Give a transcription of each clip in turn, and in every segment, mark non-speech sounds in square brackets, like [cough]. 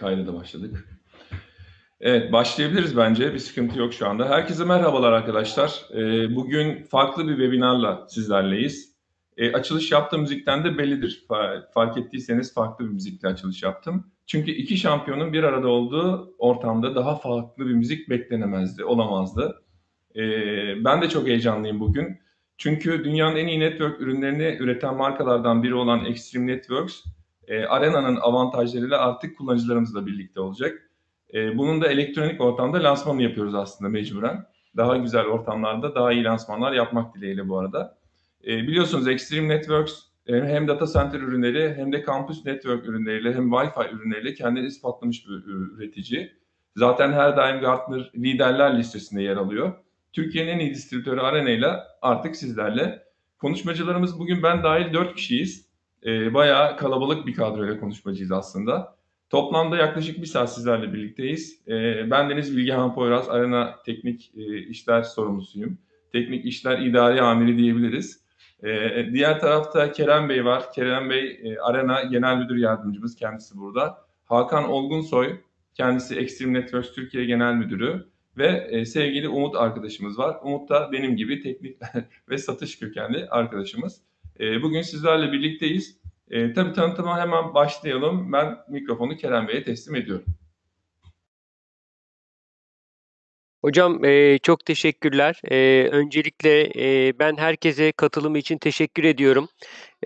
kayda da başladık. Evet başlayabiliriz bence bir sıkıntı yok şu anda. Herkese merhabalar arkadaşlar. Ee, bugün farklı bir webinarla sizlerleyiz. Ee, açılış yaptığım müzikten de bellidir. Fark ettiyseniz farklı bir müzikle açılış yaptım. Çünkü iki şampiyonun bir arada olduğu ortamda daha farklı bir müzik beklenemezdi, olamazdı. Ee, ben de çok heyecanlıyım bugün. Çünkü dünyanın en iyi network ürünlerini üreten markalardan biri olan Extreme Networks e, Arena'nın avantajlarıyla artık kullanıcılarımızla birlikte olacak. E, bunun da elektronik ortamda lansmanı yapıyoruz aslında mecburen. Daha güzel ortamlarda daha iyi lansmanlar yapmak dileğiyle bu arada. E, biliyorsunuz Extreme Networks e, hem data center ürünleri hem de campus network ürünleriyle hem Wi-Fi ürünleriyle kendini ispatlamış bir e, üretici. Zaten her daim Gartner liderler listesinde yer alıyor. Türkiye'nin en iyi distribütörü Arena ile artık sizlerle. Konuşmacılarımız bugün ben dahil 4 kişiyiz e, bayağı kalabalık bir kadroyla konuşmacıyız aslında. Toplamda yaklaşık bir saat sizlerle birlikteyiz. E, ben Deniz Bilgehan Poyraz, Arena Teknik e, İşler Sorumlusuyum. Teknik İşler İdari Amiri diyebiliriz. E, diğer tarafta Kerem Bey var. Kerem Bey e, Arena Genel Müdür Yardımcımız kendisi burada. Hakan Olgunsoy, kendisi Extreme Networks Türkiye Genel Müdürü ve e, sevgili Umut arkadaşımız var. Umut da benim gibi teknik [laughs] ve satış kökenli arkadaşımız. Ee, bugün sizlerle birlikteyiz. Ee, tabii tanıtıma hemen başlayalım. Ben mikrofonu Kerem Bey'e teslim ediyorum. Hocam e, çok teşekkürler. E, öncelikle e, ben herkese katılımı için teşekkür ediyorum.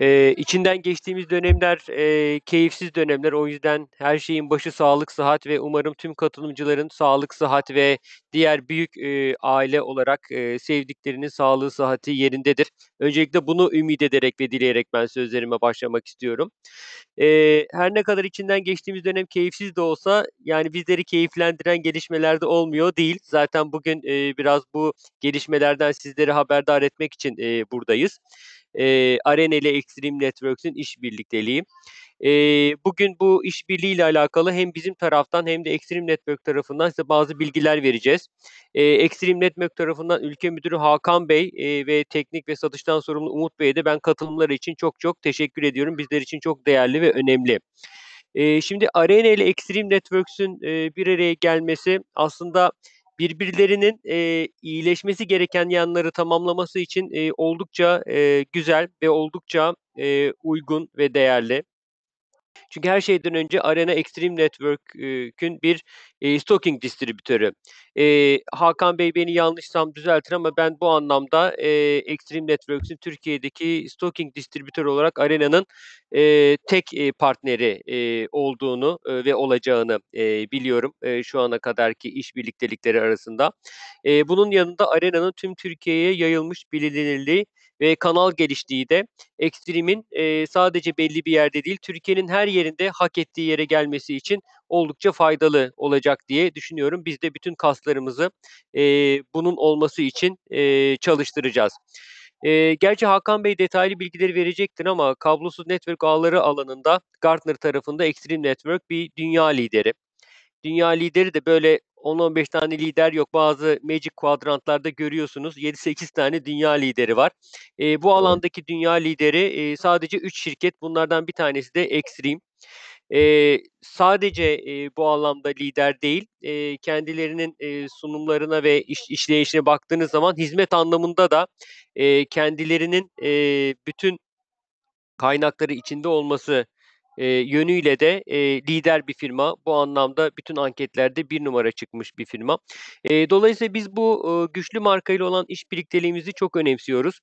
E, içinden geçtiğimiz dönemler e, keyifsiz dönemler. O yüzden her şeyin başı sağlık, sıhhat ve umarım tüm katılımcıların sağlık, sıhhat ve diğer büyük e, aile olarak e, sevdiklerinin sağlığı, sıhhati yerindedir. Öncelikle bunu ümit ederek ve dileyerek ben sözlerime başlamak istiyorum. E, her ne kadar içinden geçtiğimiz dönem keyifsiz de olsa yani bizleri keyiflendiren gelişmelerde olmuyor değil. Zaten bugün e, biraz bu gelişmelerden sizleri haberdar etmek için e, buradayız e, Arena ile Extreme Networks'ün işbirlikteliği. E, bugün bu işbirliği ile alakalı hem bizim taraftan hem de Extreme Network tarafından size bazı bilgiler vereceğiz. E, Extreme Network tarafından Ülke Müdürü Hakan Bey e, ve teknik ve satıştan sorumlu Umut Bey'e de ben katılımları için çok çok teşekkür ediyorum. Bizler için çok değerli ve önemli. E, şimdi Arena ile Extreme Networks'ün e, bir araya gelmesi aslında birbirlerinin e, iyileşmesi gereken yanları tamamlaması için e, oldukça e, güzel ve oldukça e, uygun ve değerli. Çünkü her şeyden önce Arena Extreme Network'ün bir e, stalking distribütörü. E, Hakan Bey beni yanlışsam düzeltir ama ben bu anlamda e, Extreme Networks'ün Türkiye'deki stalking distribütörü olarak Arena'nın e, tek e, partneri e, olduğunu e, ve olacağını e, biliyorum e, şu ana kadarki iş birliktelikleri arasında. E, bunun yanında Arena'nın tüm Türkiye'ye yayılmış bilinirliği ve kanal geliştiği de Ekstrim'in e, sadece belli bir yerde değil Türkiye'nin her yerinde hak ettiği yere gelmesi için oldukça faydalı olacak diye düşünüyorum. Biz de bütün kaslarımızı e, bunun olması için e, çalıştıracağız. E, gerçi Hakan Bey detaylı bilgileri verecektin ama kablosuz network ağları alanında Gartner tarafında Extreme Network bir dünya lideri. Dünya lideri de böyle 10-15 tane lider yok. Bazı Magic kuadrantlarda görüyorsunuz 7-8 tane dünya lideri var. E, bu alandaki dünya lideri e, sadece 3 şirket. Bunlardan bir tanesi de Extreme. E, sadece e, bu anlamda lider değil, e, kendilerinin e, sunumlarına ve iş, işleyişine baktığınız zaman hizmet anlamında da e, kendilerinin e, bütün kaynakları içinde olması e, yönüyle de e, lider bir firma. Bu anlamda bütün anketlerde bir numara çıkmış bir firma. E, dolayısıyla biz bu e, güçlü markayla olan iş birlikteliğimizi çok önemsiyoruz.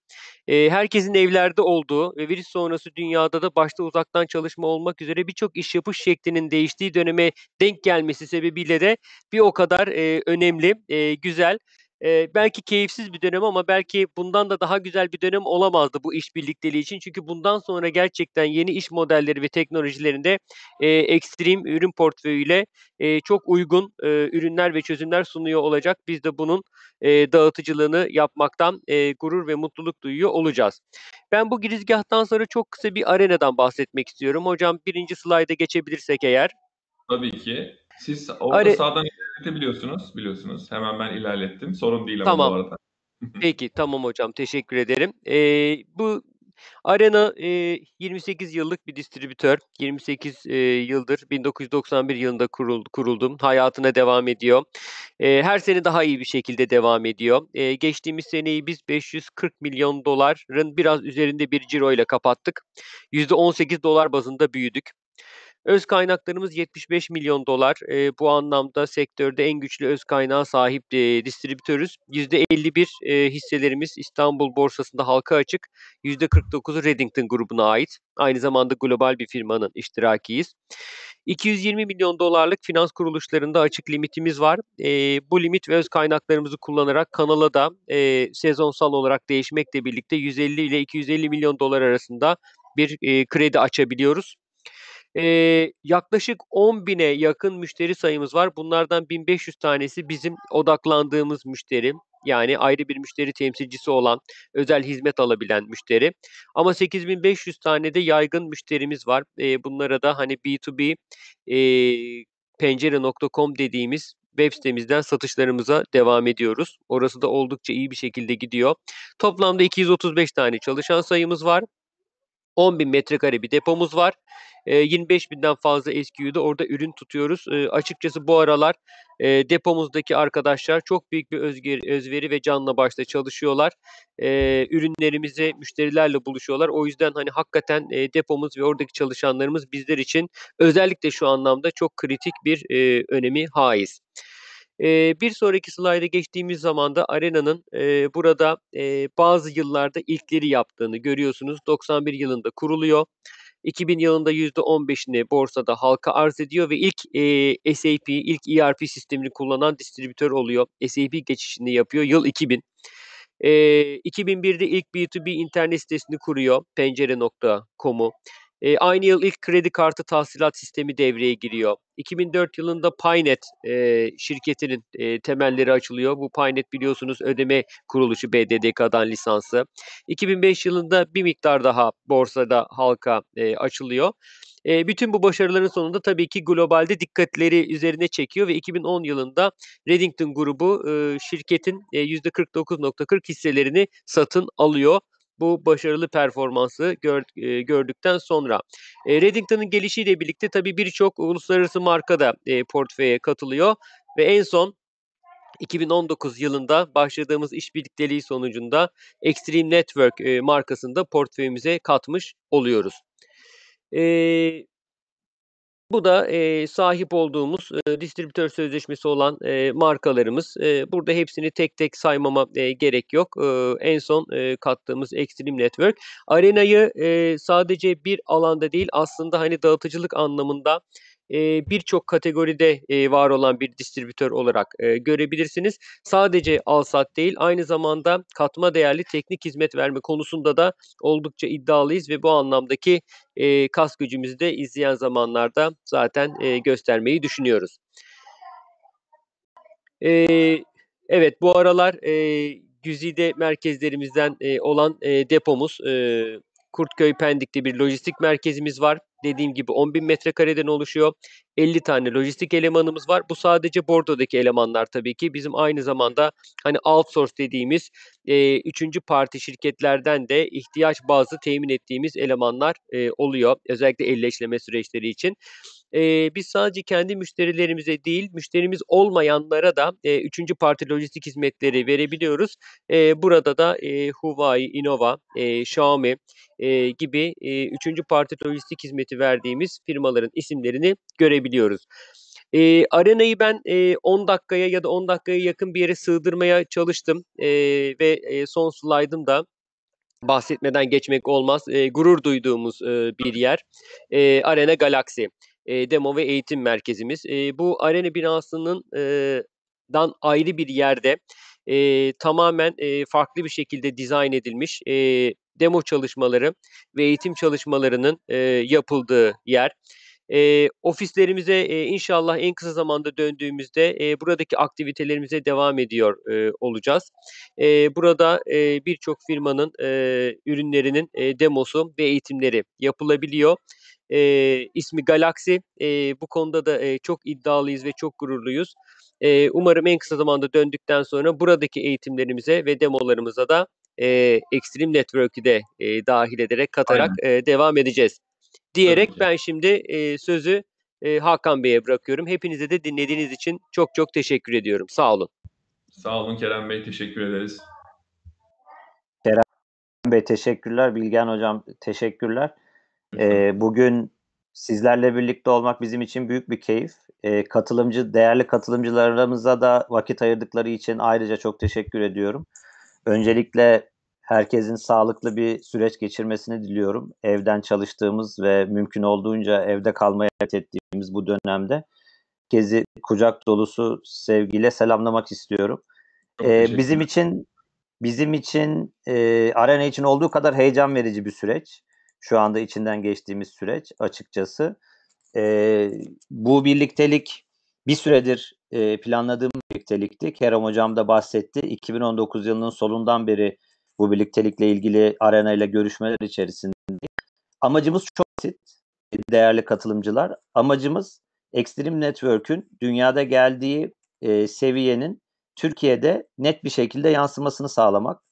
E, herkesin evlerde olduğu ve virüs sonrası dünyada da başta uzaktan çalışma olmak üzere birçok iş yapış şeklinin değiştiği döneme denk gelmesi sebebiyle de bir o kadar e, önemli, e, güzel e, belki keyifsiz bir dönem ama belki bundan da daha güzel bir dönem olamazdı bu iş birlikteliği için. Çünkü bundan sonra gerçekten yeni iş modelleri ve teknolojilerinde e, ekstrem ürün portföyüyle e, çok uygun e, ürünler ve çözümler sunuyor olacak. Biz de bunun e, dağıtıcılığını yapmaktan e, gurur ve mutluluk duyuyor olacağız. Ben bu girizgahtan sonra çok kısa bir arenadan bahsetmek istiyorum. Hocam birinci slayda geçebilirsek eğer. Tabii ki. Siz orada Öyle... sağdan ilerletebiliyorsunuz biliyorsunuz. Hemen ben ilerlettim. Sorun değil ama bu arada. [laughs] Peki tamam hocam teşekkür ederim. Ee, bu Arena e, 28 yıllık bir distribütör. 28 e, yıldır 1991 yılında kuruldu, kuruldum. Hayatına devam ediyor. E, her sene daha iyi bir şekilde devam ediyor. E, geçtiğimiz seneyi biz 540 milyon doların biraz üzerinde bir ciro ile kapattık. %18 dolar bazında büyüdük. Öz kaynaklarımız 75 milyon dolar. E, bu anlamda sektörde en güçlü öz kaynağa sahip e, distribütörüz. %51 e, hisselerimiz İstanbul borsasında halka açık. %49'u Reddington grubuna ait. Aynı zamanda global bir firmanın iştirakiyiz. 220 milyon dolarlık finans kuruluşlarında açık limitimiz var. E, bu limit ve öz kaynaklarımızı kullanarak kanala da e, sezonsal olarak değişmekle birlikte 150 ile 250 milyon dolar arasında bir e, kredi açabiliyoruz e, yaklaşık 10 bine yakın müşteri sayımız var. Bunlardan 1500 tanesi bizim odaklandığımız müşteri. Yani ayrı bir müşteri temsilcisi olan, özel hizmet alabilen müşteri. Ama 8500 tane de yaygın müşterimiz var. E, bunlara da hani B2B e, pencere.com dediğimiz web sitemizden satışlarımıza devam ediyoruz. Orası da oldukça iyi bir şekilde gidiyor. Toplamda 235 tane çalışan sayımız var. 10 bin metrekare bir depomuz var. 25 binden fazla SKU'da orada ürün tutuyoruz. E, açıkçası bu aralar e, depomuzdaki arkadaşlar çok büyük bir özgür, özveri ve canla başla çalışıyorlar. E, ürünlerimizi müşterilerle buluşuyorlar. O yüzden hani hakikaten e, depomuz ve oradaki çalışanlarımız bizler için özellikle şu anlamda çok kritik bir e, önemi haiz. Ee, bir sonraki slayda geçtiğimiz zaman da Arena'nın e, burada e, bazı yıllarda ilkleri yaptığını görüyorsunuz. 91 yılında kuruluyor. 2000 yılında %15'ini borsada halka arz ediyor ve ilk e, SAP, ilk ERP sistemini kullanan distribütör oluyor. SAP geçişini yapıyor yıl 2000. E, 2001'de ilk B2B internet sitesini kuruyor pencere.com'u. E, aynı yıl ilk kredi kartı tahsilat sistemi devreye giriyor. 2004 yılında Paynet e, şirketinin e, temelleri açılıyor. Bu Paynet biliyorsunuz ödeme kuruluşu BDDK'dan lisansı. 2005 yılında bir miktar daha borsada halka e, açılıyor. E, bütün bu başarıların sonunda tabii ki globalde dikkatleri üzerine çekiyor ve 2010 yılında Reddington grubu e, şirketin e, %49.40 hisselerini satın alıyor bu başarılı performansı e, gördükten sonra. E, Reddington'ın gelişiyle birlikte tabii birçok uluslararası marka da e, portföye katılıyor ve en son 2019 yılında başladığımız işbirlikteliği sonucunda Extreme Network e, markasını da portföyümüze katmış oluyoruz. E, bu da e, sahip olduğumuz e, distribütör sözleşmesi olan e, markalarımız. E, burada hepsini tek tek saymama e, gerek yok. E, en son e, kattığımız Extreme Network. Arenayı e, sadece bir alanda değil aslında hani dağıtıcılık anlamında e, birçok kategoride var olan bir distribütör olarak görebilirsiniz. Sadece alsat değil aynı zamanda katma değerli teknik hizmet verme konusunda da oldukça iddialıyız ve bu anlamdaki kas gücümüzü de izleyen zamanlarda zaten göstermeyi düşünüyoruz. evet bu aralar güzide merkezlerimizden olan depomuz Kurtköy Pendik'te bir lojistik merkezimiz var dediğim gibi 10 bin metrekareden oluşuyor. 50 tane lojistik elemanımız var. Bu sadece Bordo'daki elemanlar tabii ki. Bizim aynı zamanda hani outsource dediğimiz e, üçüncü parti şirketlerden de ihtiyaç bazı temin ettiğimiz elemanlar e, oluyor. Özellikle elleşleme süreçleri için e, biz sadece kendi müşterilerimize değil müşterimiz olmayanlara da e, üçüncü parti lojistik hizmetleri verebiliyoruz. E, burada da e, Huawei, Innova, e, Xiaomi e, gibi e, üçüncü parti lojistik hizmeti verdiğimiz firmaların isimlerini görebiliyoruz. E, arenayı ben e, 10 dakikaya ya da 10 dakikaya yakın bir yere sığdırmaya çalıştım e, ve e, son da bahsetmeden geçmek olmaz. E, gurur duyduğumuz e, bir yer. E, Arena Galaxy e, demo ve eğitim merkezimiz. E, bu arena binasının e, dan ayrı bir yerde e, tamamen e, farklı bir şekilde dizayn edilmiş e, demo çalışmaları ve eğitim çalışmalarının e, yapıldığı yer. E, ofislerimize e, inşallah en kısa zamanda döndüğümüzde e, buradaki aktivitelerimize devam ediyor e, olacağız. E, burada e, birçok firmanın e, ürünlerinin e, demosu ve eğitimleri yapılabiliyor e, ismi Galaxy. E, bu konuda da e, çok iddialıyız ve çok gururluyuz. E, umarım en kısa zamanda döndükten sonra buradaki eğitimlerimize ve demolarımıza da e, Extreme Network'ü de e, dahil ederek, katarak e, devam edeceğiz. Diyerek Aynen. ben şimdi e, sözü e, Hakan Bey'e bırakıyorum. Hepinize de dinlediğiniz için çok çok teşekkür ediyorum. Sağ olun. Sağ olun Kerem Bey, teşekkür ederiz. Kerem Bey teşekkürler. Bilgen Hocam teşekkürler. E, bugün sizlerle birlikte olmak bizim için büyük bir keyif. E, katılımcı değerli katılımcılarımıza da vakit ayırdıkları için ayrıca çok teşekkür ediyorum. Öncelikle herkesin sağlıklı bir süreç geçirmesini diliyorum. Evden çalıştığımız ve mümkün olduğunca evde kalmaya ettiğimiz bu dönemde herkesi kucak dolusu sevgiyle selamlamak istiyorum. Ee, bizim için bizim için e, arena için olduğu kadar heyecan verici bir süreç şu anda içinden geçtiğimiz süreç açıkçası. E, bu birliktelik bir süredir e, planladığım birliktelikti. Kerem Hocam da bahsetti. 2019 yılının solundan beri bu birliktelikle ilgili arenayla görüşmeler içerisinde. Amacımız çok basit değerli katılımcılar. Amacımız Extreme Network'ün dünyada geldiği e, seviyenin Türkiye'de net bir şekilde yansımasını sağlamak.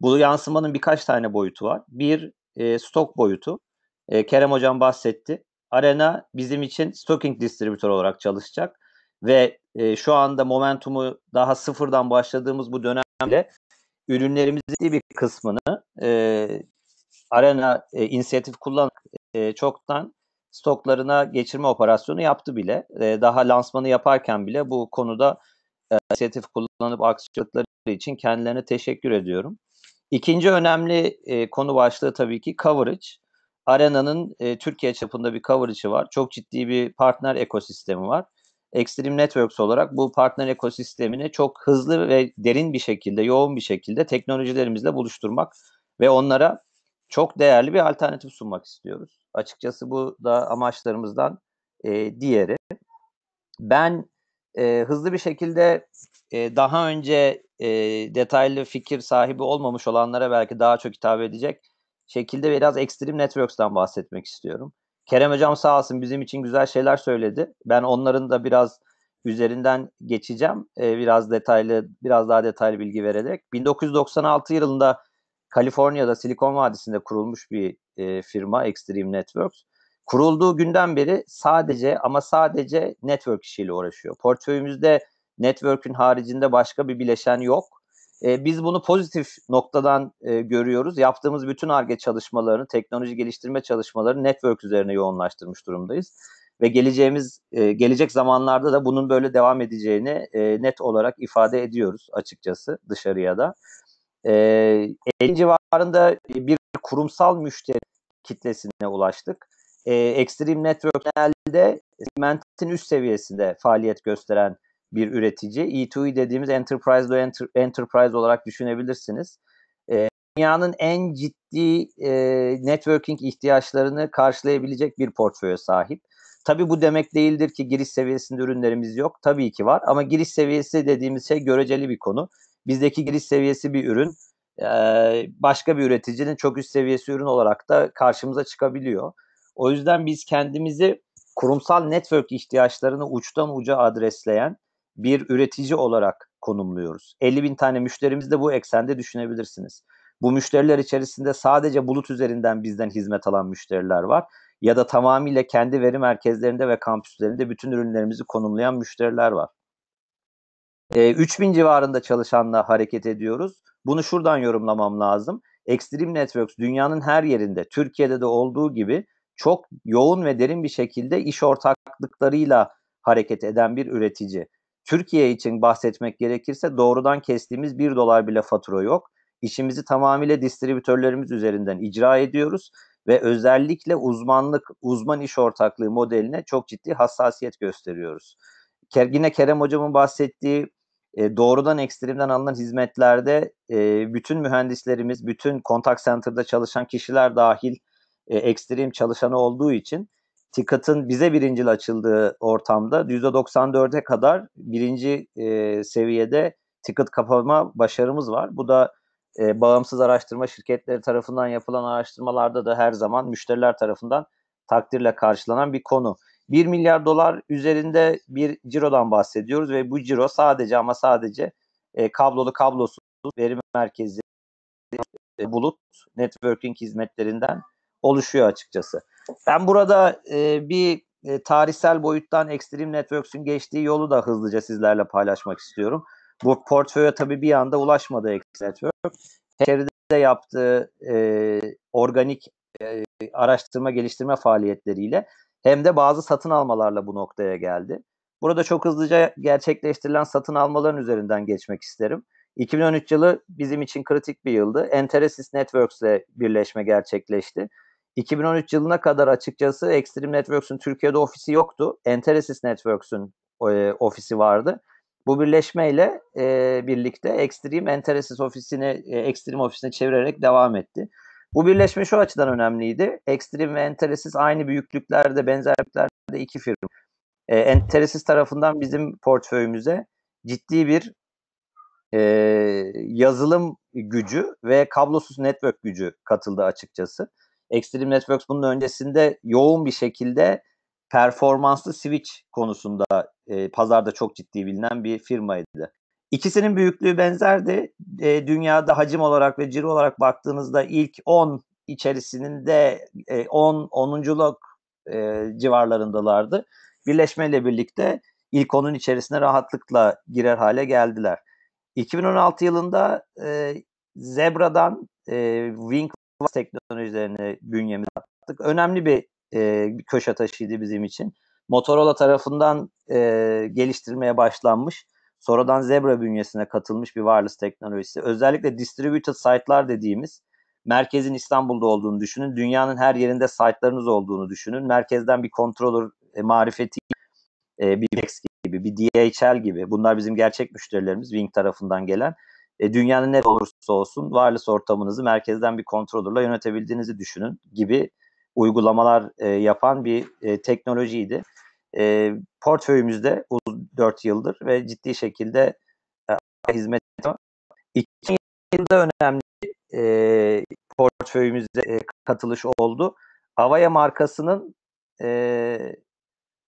Bu yansımanın birkaç tane boyutu var. Bir, e, stok boyutu. E, Kerem Hocam bahsetti. Arena bizim için stocking distribütör olarak çalışacak ve e, şu anda momentumu daha sıfırdan başladığımız bu dönemde ürünlerimizin bir kısmını e, Arena e, inisiyatif kullan e, çoktan stoklarına geçirme operasyonu yaptı bile. E, daha lansmanı yaparken bile bu konuda e, inisiyatif kullanıp aksiyonları için kendilerine teşekkür ediyorum. İkinci önemli e, konu başlığı tabii ki coverage. Arena'nın e, Türkiye çapında bir coverage'ı var. Çok ciddi bir partner ekosistemi var. Extreme Networks olarak bu partner ekosistemini çok hızlı ve derin bir şekilde, yoğun bir şekilde teknolojilerimizle buluşturmak ve onlara çok değerli bir alternatif sunmak istiyoruz. Açıkçası bu da amaçlarımızdan e, diğeri. Ben e, hızlı bir şekilde daha önce detaylı fikir sahibi olmamış olanlara belki daha çok hitap edecek şekilde biraz Extreme Networks'tan bahsetmek istiyorum. Kerem Hocam sağ olsun bizim için güzel şeyler söyledi. Ben onların da biraz üzerinden geçeceğim. biraz detaylı, biraz daha detaylı bilgi vererek. 1996 yılında Kaliforniya'da Silikon Vadisi'nde kurulmuş bir firma Extreme Networks. Kurulduğu günden beri sadece ama sadece network işiyle uğraşıyor. Portföyümüzde network'ün haricinde başka bir bileşen yok. E, biz bunu pozitif noktadan e, görüyoruz. Yaptığımız bütün ARGE çalışmalarını, teknoloji geliştirme çalışmalarını network üzerine yoğunlaştırmış durumdayız. Ve geleceğimiz e, gelecek zamanlarda da bunun böyle devam edeceğini e, net olarak ifade ediyoruz açıkçası dışarıya da. E, 50 civarında bir kurumsal müşteri kitlesine ulaştık. E, Extreme Network genelde segmentin üst seviyesinde faaliyet gösteren bir üretici. E2E e dediğimiz enterprise to enter, enterprise olarak düşünebilirsiniz. E, dünyanın en ciddi e, networking ihtiyaçlarını karşılayabilecek bir portföye sahip. Tabii bu demek değildir ki giriş seviyesinde ürünlerimiz yok. Tabii ki var ama giriş seviyesi dediğimiz şey göreceli bir konu. Bizdeki giriş seviyesi bir ürün e, başka bir üreticinin çok üst seviyesi ürün olarak da karşımıza çıkabiliyor. O yüzden biz kendimizi kurumsal network ihtiyaçlarını uçtan uca adresleyen bir üretici olarak konumluyoruz. 50 bin tane müşterimiz de bu eksende düşünebilirsiniz. Bu müşteriler içerisinde sadece bulut üzerinden bizden hizmet alan müşteriler var. Ya da tamamıyla kendi veri merkezlerinde ve kampüslerinde bütün ürünlerimizi konumlayan müşteriler var. E, 3000 civarında çalışanla hareket ediyoruz. Bunu şuradan yorumlamam lazım. Extreme Networks dünyanın her yerinde, Türkiye'de de olduğu gibi çok yoğun ve derin bir şekilde iş ortaklıklarıyla hareket eden bir üretici. Türkiye için bahsetmek gerekirse doğrudan kestiğimiz 1 dolar bile fatura yok. İşimizi tamamıyla distribütörlerimiz üzerinden icra ediyoruz ve özellikle uzmanlık, uzman iş ortaklığı modeline çok ciddi hassasiyet gösteriyoruz. Yine Kerem Hocam'ın bahsettiği e, doğrudan ekstremden alınan hizmetlerde e, bütün mühendislerimiz, bütün kontak center'da çalışan kişiler dahil e, ekstrem çalışanı olduğu için tikatın bize birincil açıldığı ortamda %94'e kadar birinci e, seviyede ticket kapama başarımız var. Bu da e, bağımsız araştırma şirketleri tarafından yapılan araştırmalarda da her zaman müşteriler tarafından takdirle karşılanan bir konu. 1 milyar dolar üzerinde bir cirodan bahsediyoruz ve bu ciro sadece ama sadece e, kablolu kablosuz veri merkezi e, bulut networking hizmetlerinden oluşuyor açıkçası. Ben burada e, bir e, tarihsel boyuttan Extreme Networks'ün geçtiği yolu da hızlıca sizlerle paylaşmak istiyorum. Bu portföye tabii bir anda ulaşmadı Extreme Network. Çevrede yaptığı e, organik e, araştırma geliştirme faaliyetleriyle hem de bazı satın almalarla bu noktaya geldi. Burada çok hızlıca gerçekleştirilen satın almaların üzerinden geçmek isterim. 2013 yılı bizim için kritik bir yıldı. Enteresis Networks ile birleşme gerçekleşti. 2013 yılına kadar açıkçası Extreme Networks'ün Türkiye'de ofisi yoktu. Enteresis Networks'ün e, ofisi vardı. Bu birleşmeyle e, birlikte Extreme Enteresis ofisini, e, Extreme ofisine çevirerek devam etti. Bu birleşme şu açıdan önemliydi. Extreme ve Enteresis aynı büyüklüklerde, benzerliklerde iki firma. E, Enteresis tarafından bizim portföyümüze ciddi bir e, yazılım gücü ve kablosuz network gücü katıldı açıkçası. Extreme Networks bunun öncesinde yoğun bir şekilde performanslı switch konusunda e, pazarda çok ciddi bilinen bir firmaydı. İkisinin büyüklüğü benzerdi. E, dünyada hacim olarak ve ciro olarak baktığınızda ilk 10 içerisinde e, 10 10'unculuk e, civarlarındalardı. Birleşmeyle birlikte ilk 10'un içerisine rahatlıkla girer hale geldiler. 2016 yılında e, Zebra'dan e, Wing teknolojilerini bünyemize attık. Önemli bir, e, bir köşe taşıydı bizim için. Motorola tarafından e, geliştirmeye başlanmış, sonradan Zebra bünyesine katılmış bir wireless teknolojisi. Özellikle distributed site'lar dediğimiz, merkezin İstanbul'da olduğunu düşünün, dünyanın her yerinde site'larınız olduğunu düşünün. Merkezden bir controller e, marifeti, e, bir Vex gibi, bir DHL gibi, bunlar bizim gerçek müşterilerimiz Wing tarafından gelen e, dünyanın ne olursa olsun wireless ortamınızı merkezden bir kontrolörle yönetebildiğinizi düşünün gibi uygulamalar e, yapan bir e, teknolojiydi. E, portföyümüzde 4 yıldır ve ciddi şekilde e, hizmet ediyor. İkinci yılda önemli e, portföyümüzde e, katılış oldu. Avaya markasının e,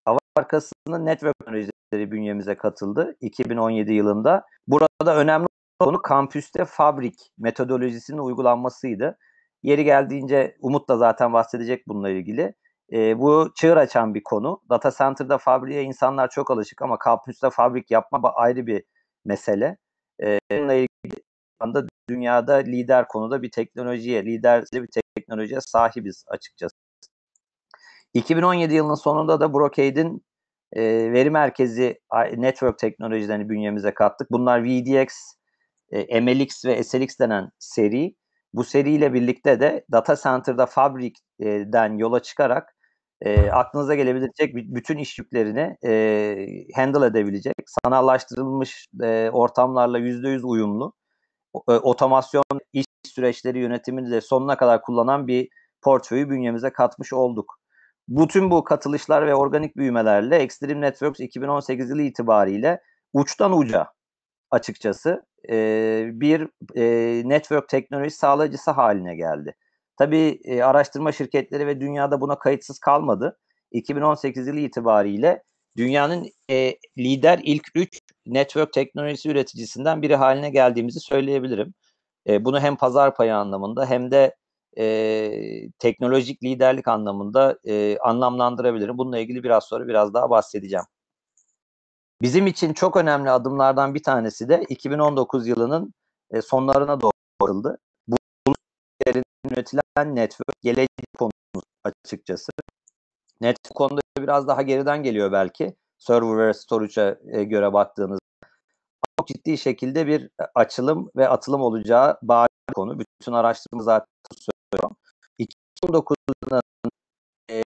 Avaya markasının network teknolojileri bünyemize katıldı 2017 yılında. Burada önemli konu kampüste fabrik metodolojisinin uygulanmasıydı. Yeri geldiğince Umut da zaten bahsedecek bununla ilgili. E, bu çığır açan bir konu. Data center'da fabriğe insanlar çok alışık ama kampüste fabrik yapma ayrı bir mesele. E, bununla ilgili anda dünyada lider konuda bir teknolojiye, lider bir teknolojiye sahibiz açıkçası. 2017 yılının sonunda da Brocade'in e, veri merkezi network teknolojilerini bünyemize kattık. Bunlar VDX, e, MLX ve SLX denen seri bu seriyle birlikte de data center'da fabrikten yola çıkarak e, aklınıza gelebilecek bütün iş yüklerini e, handle edebilecek, sanallaştırılmış e, ortamlarla %100 uyumlu, e, otomasyon iş süreçleri yönetimini de sonuna kadar kullanan bir portföyü bünyemize katmış olduk. Bütün bu katılışlar ve organik büyümelerle Extreme Networks 2018 yılı itibariyle uçtan uca açıkçası e, bir e, network teknoloji sağlayıcısı haline geldi. Tabii e, araştırma şirketleri ve dünyada buna kayıtsız kalmadı. 2018 yılı itibariyle dünyanın e, lider ilk 3 network teknolojisi üreticisinden biri haline geldiğimizi söyleyebilirim. E, bunu hem pazar payı anlamında hem de e, teknolojik liderlik anlamında e, anlamlandırabilirim. Bununla ilgili biraz sonra biraz daha bahsedeceğim. Bizim için çok önemli adımlardan bir tanesi de 2019 yılının e, sonlarına doğru varıldı. Bu yönetilen network gelecek konusu açıkçası. Network konuda biraz daha geriden geliyor belki. Server ve storage'a e, göre baktığınız çok ciddi şekilde bir e, açılım ve atılım olacağı bari konu. Bütün araştırma zaten söylüyor. 2019'un e,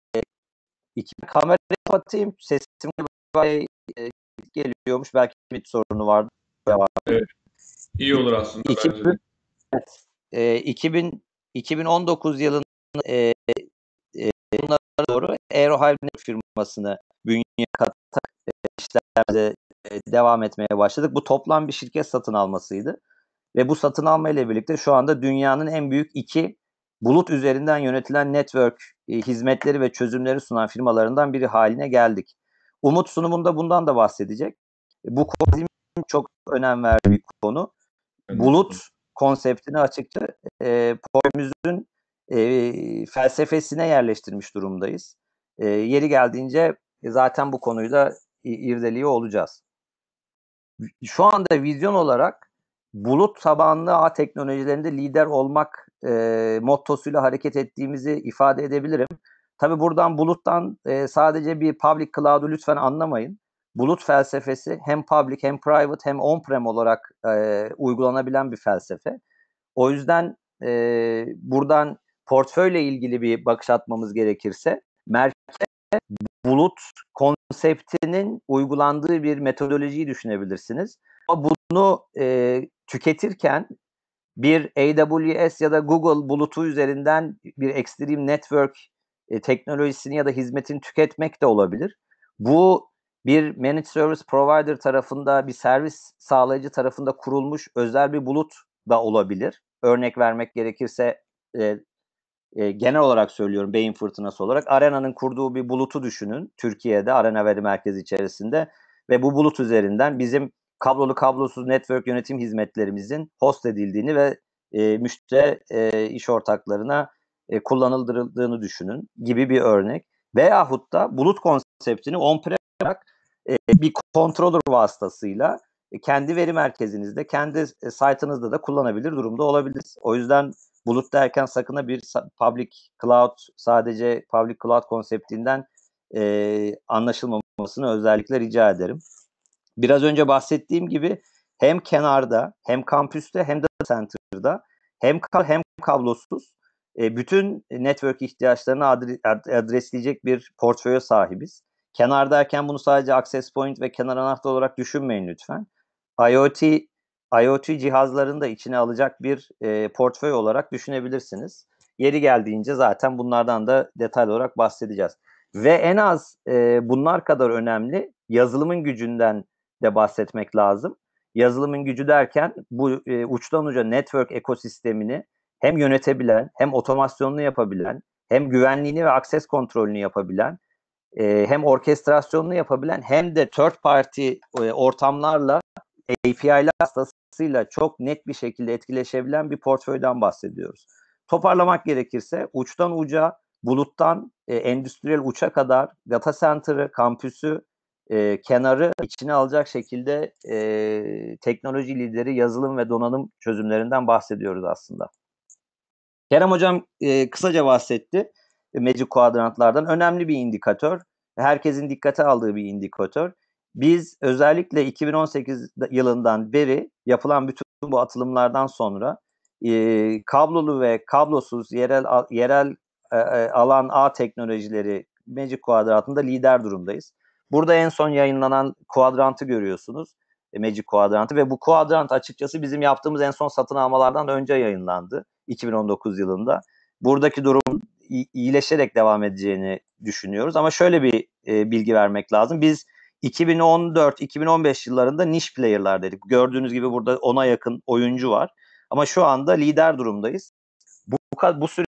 kamerayı kapatayım. Sesimi e, geliyormuş. Belki bir sorunu vardı. Evet. İyi olur aslında 2000, bence. E, 2000, 2019 yılında e, e, doğru Aerohalbin firmasını bünyeye katarak e, işlerde e, devam etmeye başladık. Bu toplam bir şirket satın almasıydı. Ve bu satın alma ile birlikte şu anda dünyanın en büyük iki bulut üzerinden yönetilen network e, hizmetleri ve çözümleri sunan firmalarından biri haline geldik. Umut sunumunda bundan da bahsedecek. E, bu konu çok önem verdiği bir konu. Bulut konseptini açıkça e, Poemüz'ün e, felsefesine yerleştirmiş durumdayız. E, yeri geldiğince e, zaten bu konuyu da irdeliyor olacağız. Şu anda vizyon olarak bulut tabanlı ağ teknolojilerinde lider olmak e, mottosuyla hareket ettiğimizi ifade edebilirim. Tabi buradan buluttan e, sadece bir public cloud'u lütfen anlamayın. Bulut felsefesi hem public hem private hem on-prem olarak e, uygulanabilen bir felsefe. O yüzden e, buradan portföyle ilgili bir bakış atmamız gerekirse merkeze bulut konseptinin uygulandığı bir metodolojiyi düşünebilirsiniz. Ama bunu e, tüketirken bir AWS ya da Google bulutu üzerinden bir Extreme Network e, teknolojisini ya da hizmetini tüketmek de olabilir. Bu bir managed service provider tarafında bir servis sağlayıcı tarafında kurulmuş özel bir bulut da olabilir. Örnek vermek gerekirse e, e, genel olarak söylüyorum beyin fırtınası olarak Arena'nın kurduğu bir bulutu düşünün. Türkiye'de Arena Veri Merkezi içerisinde ve bu bulut üzerinden bizim kablolu kablosuz network yönetim hizmetlerimizin host edildiğini ve e, müşteri e, iş ortaklarına e, kullanıldığını düşünün gibi bir örnek. Veyahut da bulut konseptini on-prem olarak e, bir controller vasıtasıyla e, kendi veri merkezinizde, kendi e, site'ınızda da kullanabilir durumda olabiliriz. O yüzden bulut derken sakın ha bir public cloud sadece public cloud konseptinden e, anlaşılmamasını özellikle rica ederim. Biraz önce bahsettiğim gibi hem kenarda hem kampüste hem de center'da hem hem kablosuz e, bütün network ihtiyaçlarını adresleyecek bir portföye sahibiz. Kenar derken bunu sadece access point ve kenar anahtar olarak düşünmeyin lütfen. IoT IoT cihazlarını da içine alacak bir e, portföy olarak düşünebilirsiniz. Yeri geldiğince zaten bunlardan da detaylı olarak bahsedeceğiz. Ve en az e, bunlar kadar önemli yazılımın gücünden de bahsetmek lazım. Yazılımın gücü derken bu e, uçtan uca network ekosistemini hem yönetebilen, hem otomasyonunu yapabilen, hem güvenliğini ve akses kontrolünü yapabilen, e, hem orkestrasyonunu yapabilen hem de third party e, ortamlarla API'ler hastasıyla çok net bir şekilde etkileşebilen bir portföyden bahsediyoruz. Toparlamak gerekirse uçtan uca, buluttan e, endüstriyel uça kadar data center'ı, kampüsü, e, kenarı içine alacak şekilde e, teknoloji lideri yazılım ve donanım çözümlerinden bahsediyoruz aslında. Kerem Hocam e, kısaca bahsetti e, Magic Quadrantlardan. Önemli bir indikatör. Herkesin dikkate aldığı bir indikatör. Biz özellikle 2018 yılından beri yapılan bütün bu atılımlardan sonra e, kablolu ve kablosuz yerel yerel e, e, alan A teknolojileri Magic Quadrant'ında lider durumdayız. Burada en son yayınlanan kuadrantı görüyorsunuz. E, Magic Quadrant'ı ve bu Quadrant açıkçası bizim yaptığımız en son satın almalardan önce yayınlandı 2019 yılında. Buradaki durum iyileşerek devam edeceğini düşünüyoruz ama şöyle bir e, bilgi vermek lazım. Biz 2014-2015 yıllarında niş player'lar dedik. Gördüğünüz gibi burada ona yakın oyuncu var. Ama şu anda lider durumdayız. Bu, bu süre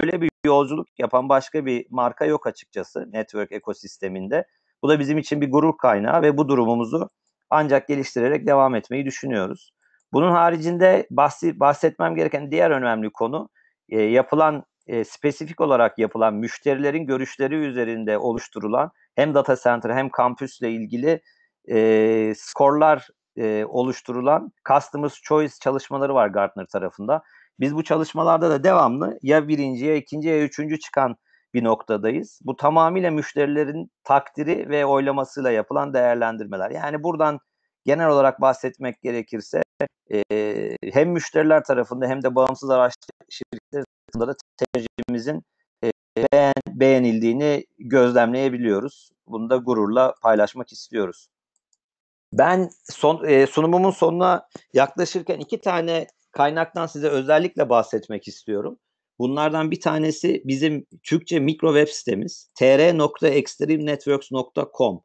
böyle bir yolculuk yapan başka bir marka yok açıkçası network ekosisteminde. Bu da bizim için bir gurur kaynağı ve bu durumumuzu ancak geliştirerek devam etmeyi düşünüyoruz. Bunun haricinde bahsi, bahsetmem gereken diğer önemli konu e, yapılan e, spesifik olarak yapılan müşterilerin görüşleri üzerinde oluşturulan hem data center hem kampüsle ilgili e, skorlar e, oluşturulan Customers Choice çalışmaları var Gartner tarafında. Biz bu çalışmalarda da devamlı ya birinci ya ikinci ya üçüncü çıkan bir noktadayız. Bu tamamıyla müşterilerin takdiri ve oylamasıyla yapılan değerlendirmeler. Yani buradan genel olarak bahsetmek gerekirse e, hem müşteriler tarafında hem de bağımsız araştırma şirketleri tarafında da teknolojimizin beğen, beğenildiğini gözlemleyebiliyoruz. Bunu da gururla paylaşmak istiyoruz. Ben son, e, sunumumun sonuna yaklaşırken iki tane kaynaktan size özellikle bahsetmek istiyorum. Bunlardan bir tanesi bizim Türkçe mikro web sitemiz tr.extremenetworks.com.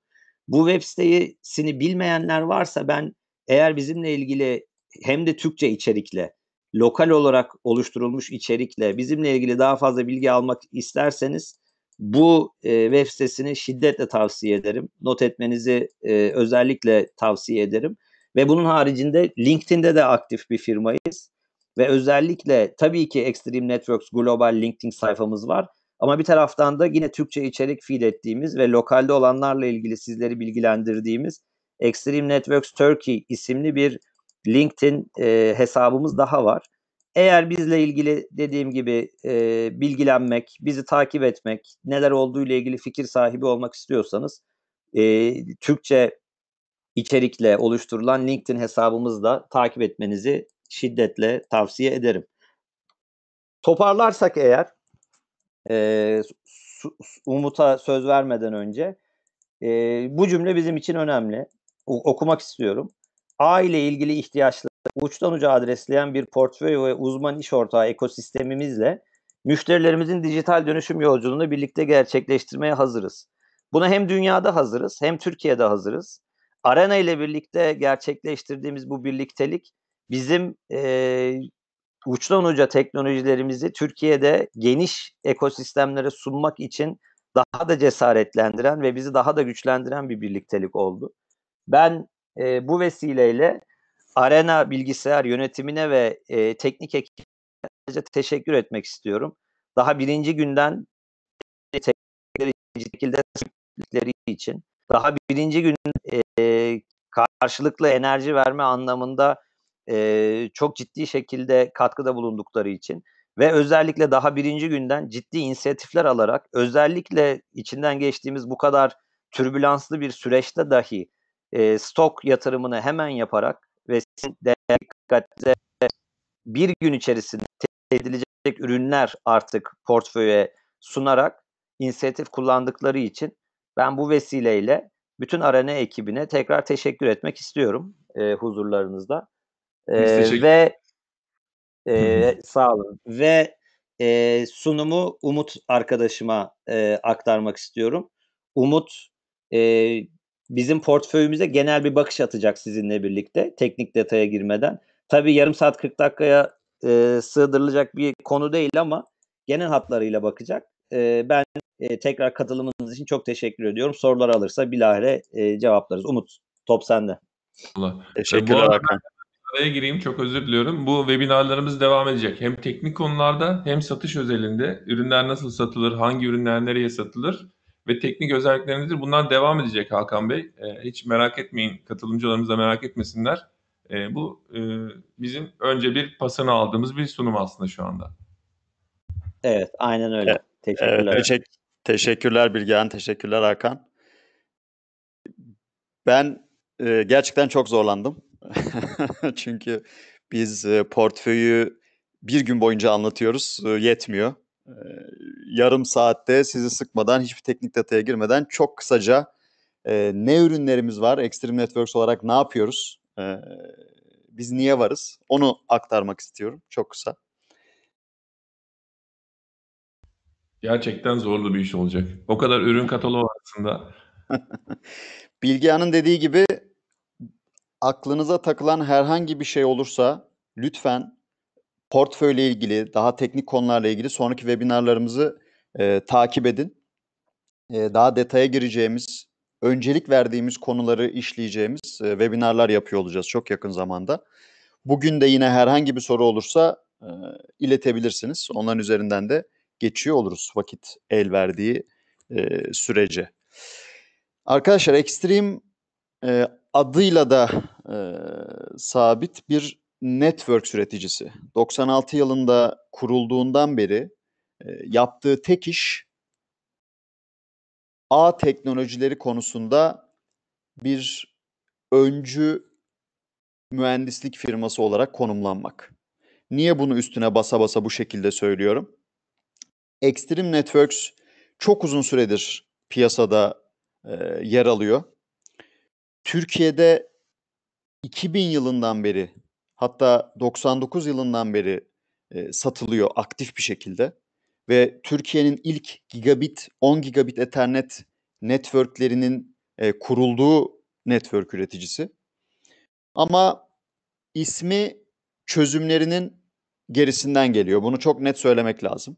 Bu web sitesini bilmeyenler varsa ben eğer bizimle ilgili hem de Türkçe içerikle lokal olarak oluşturulmuş içerikle bizimle ilgili daha fazla bilgi almak isterseniz bu e, web sitesini şiddetle tavsiye ederim. Not etmenizi e, özellikle tavsiye ederim. Ve bunun haricinde LinkedIn'de de aktif bir firmayız. Ve özellikle tabii ki Extreme Networks Global LinkedIn sayfamız var. Ama bir taraftan da yine Türkçe içerik feed ettiğimiz ve lokalde olanlarla ilgili sizleri bilgilendirdiğimiz Extreme Networks Turkey isimli bir LinkedIn e, hesabımız daha var. Eğer bizle ilgili dediğim gibi e, bilgilenmek, bizi takip etmek, neler olduğu ile ilgili fikir sahibi olmak istiyorsanız e, Türkçe içerikle oluşturulan LinkedIn hesabımızda takip etmenizi şiddetle tavsiye ederim. Toparlarsak eğer e, Umut'a söz vermeden önce e, bu cümle bizim için önemli. O, okumak istiyorum. A ile ilgili ihtiyaçları uçtan uca adresleyen bir portföy ve uzman iş ortağı ekosistemimizle müşterilerimizin dijital dönüşüm yolculuğunu birlikte gerçekleştirmeye hazırız. Buna hem dünyada hazırız hem Türkiye'de hazırız. Arena ile birlikte gerçekleştirdiğimiz bu birliktelik bizim e, uçtan uca teknolojilerimizi Türkiye'de geniş ekosistemlere sunmak için daha da cesaretlendiren ve bizi daha da güçlendiren bir birliktelik oldu. Ben e, bu vesileyle Arena bilgisayar yönetimine ve e, teknik ekibine teşekkür etmek istiyorum. Daha birinci günden şekilde için daha birinci gün e, karşılıklı enerji verme anlamında e, çok ciddi şekilde katkıda bulundukları için ve özellikle daha birinci günden ciddi inisiyatifler alarak özellikle içinden geçtiğimiz bu kadar türbülanslı bir süreçte dahi e, stok yatırımını hemen yaparak ve sizin değerli dikkatle bir gün içerisinde edilecek ürünler artık portföye sunarak inisiyatif kullandıkları için ben bu vesileyle bütün Arena ekibine tekrar teşekkür etmek istiyorum e, huzurlarınızda. Ee, ve e, sağ olun. Ve e, sunumu Umut arkadaşıma e, aktarmak istiyorum. Umut e, bizim portföyümüze genel bir bakış atacak sizinle birlikte teknik detaya girmeden. Tabii yarım saat 40 dakikaya e, sığdırılacak bir konu değil ama genel hatlarıyla bakacak. E, ben e, tekrar katılımınız için çok teşekkür ediyorum. Sorular alırsa bilahare e, cevaplarız. Umut top sende. Allah. E, Teşekkürler Hakan araya gireyim çok özür diliyorum. Bu webinarlarımız devam edecek. Hem teknik konularda hem satış özelinde ürünler nasıl satılır, hangi ürünler nereye satılır ve teknik özellikleri nedir? Bunlar devam edecek Hakan Bey. E, hiç merak etmeyin. Katılımcılarımız da merak etmesinler. E, bu e, bizim önce bir pasını aldığımız bir sunum aslında şu anda. Evet, aynen öyle. Evet, teşekkürler. Evet, teşek teşekkürler Bilgehan, teşekkürler Hakan. Ben e, gerçekten çok zorlandım. [laughs] Çünkü biz e, portföyü bir gün boyunca anlatıyoruz. E, yetmiyor. E, yarım saatte sizi sıkmadan, hiçbir teknik detaya girmeden çok kısaca ne ürünlerimiz var, Extreme Networks olarak ne yapıyoruz, biz niye varız onu aktarmak istiyorum çok kısa. Gerçekten zorlu bir iş olacak. O kadar ürün kataloğu [laughs] aslında Bilgehan'ın dediği gibi aklınıza takılan herhangi bir şey olursa lütfen portföyle ilgili, daha teknik konularla ilgili sonraki webinarlarımızı e, takip edin. E, daha detaya gireceğimiz, öncelik verdiğimiz konuları işleyeceğimiz e, webinarlar yapıyor olacağız çok yakın zamanda. Bugün de yine herhangi bir soru olursa e, iletebilirsiniz. Onların üzerinden de geçiyor oluruz vakit el verdiği e, sürece. Arkadaşlar Extreme e, adıyla da e, sabit bir network üreticisi. 96 yılında kurulduğundan beri e, yaptığı tek iş A teknolojileri konusunda bir öncü mühendislik firması olarak konumlanmak. Niye bunu üstüne basa basa bu şekilde söylüyorum? Extreme Networks çok uzun süredir piyasada e, yer alıyor. Türkiye'de 2000 yılından beri hatta 99 yılından beri e, satılıyor aktif bir şekilde ve Türkiye'nin ilk gigabit 10 gigabit Ethernet networklerinin e, kurulduğu network üreticisi. Ama ismi çözümlerinin gerisinden geliyor. Bunu çok net söylemek lazım.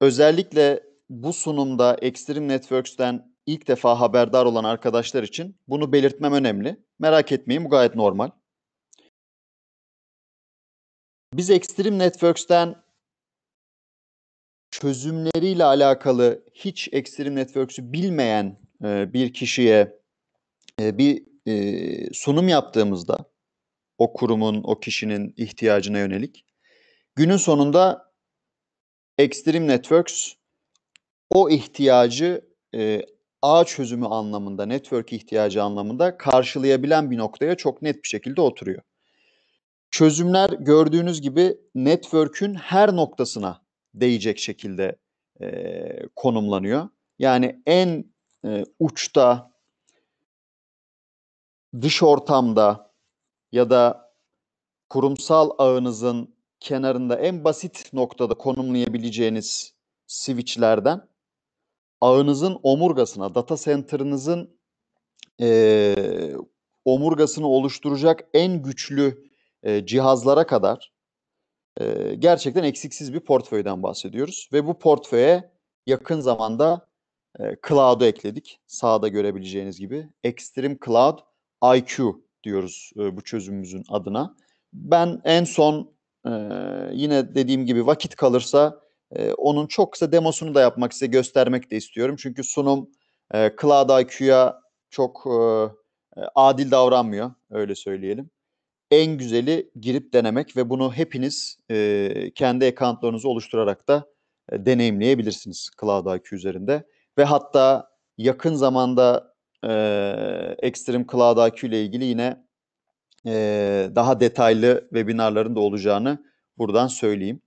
Özellikle bu sunumda Extreme Networks'ten ilk defa haberdar olan arkadaşlar için bunu belirtmem önemli. Merak etmeyin bu gayet normal. Biz Extreme Networks'ten çözümleriyle alakalı hiç Extreme Networks'ü bilmeyen e, bir kişiye e, bir e, sunum yaptığımızda o kurumun, o kişinin ihtiyacına yönelik günün sonunda Extreme Networks o ihtiyacı ağ çözümü anlamında, network ihtiyacı anlamında karşılayabilen bir noktaya çok net bir şekilde oturuyor. Çözümler gördüğünüz gibi network'ün her noktasına değecek şekilde e, konumlanıyor. Yani en e, uçta, dış ortamda ya da kurumsal ağınızın kenarında en basit noktada konumlayabileceğiniz switchlerden ağınızın omurgasına, data center'ınızın e, omurgasını oluşturacak en güçlü e, cihazlara kadar e, gerçekten eksiksiz bir portföyden bahsediyoruz. Ve bu portföye yakın zamanda e, Cloud'u ekledik. Sağda görebileceğiniz gibi. Extreme Cloud IQ diyoruz e, bu çözümümüzün adına. Ben en son e, yine dediğim gibi vakit kalırsa e, onun çok kısa demosunu da yapmak size göstermek de istiyorum. Çünkü sunum e, Cloud IQ'ya çok e, adil davranmıyor öyle söyleyelim. En güzeli girip denemek ve bunu hepiniz e, kendi accountlarınızı oluşturarak da e, deneyimleyebilirsiniz Cloud IQ üzerinde. Ve hatta yakın zamanda e, Extreme Cloud IQ ile ilgili yine e, daha detaylı webinarların da olacağını buradan söyleyeyim.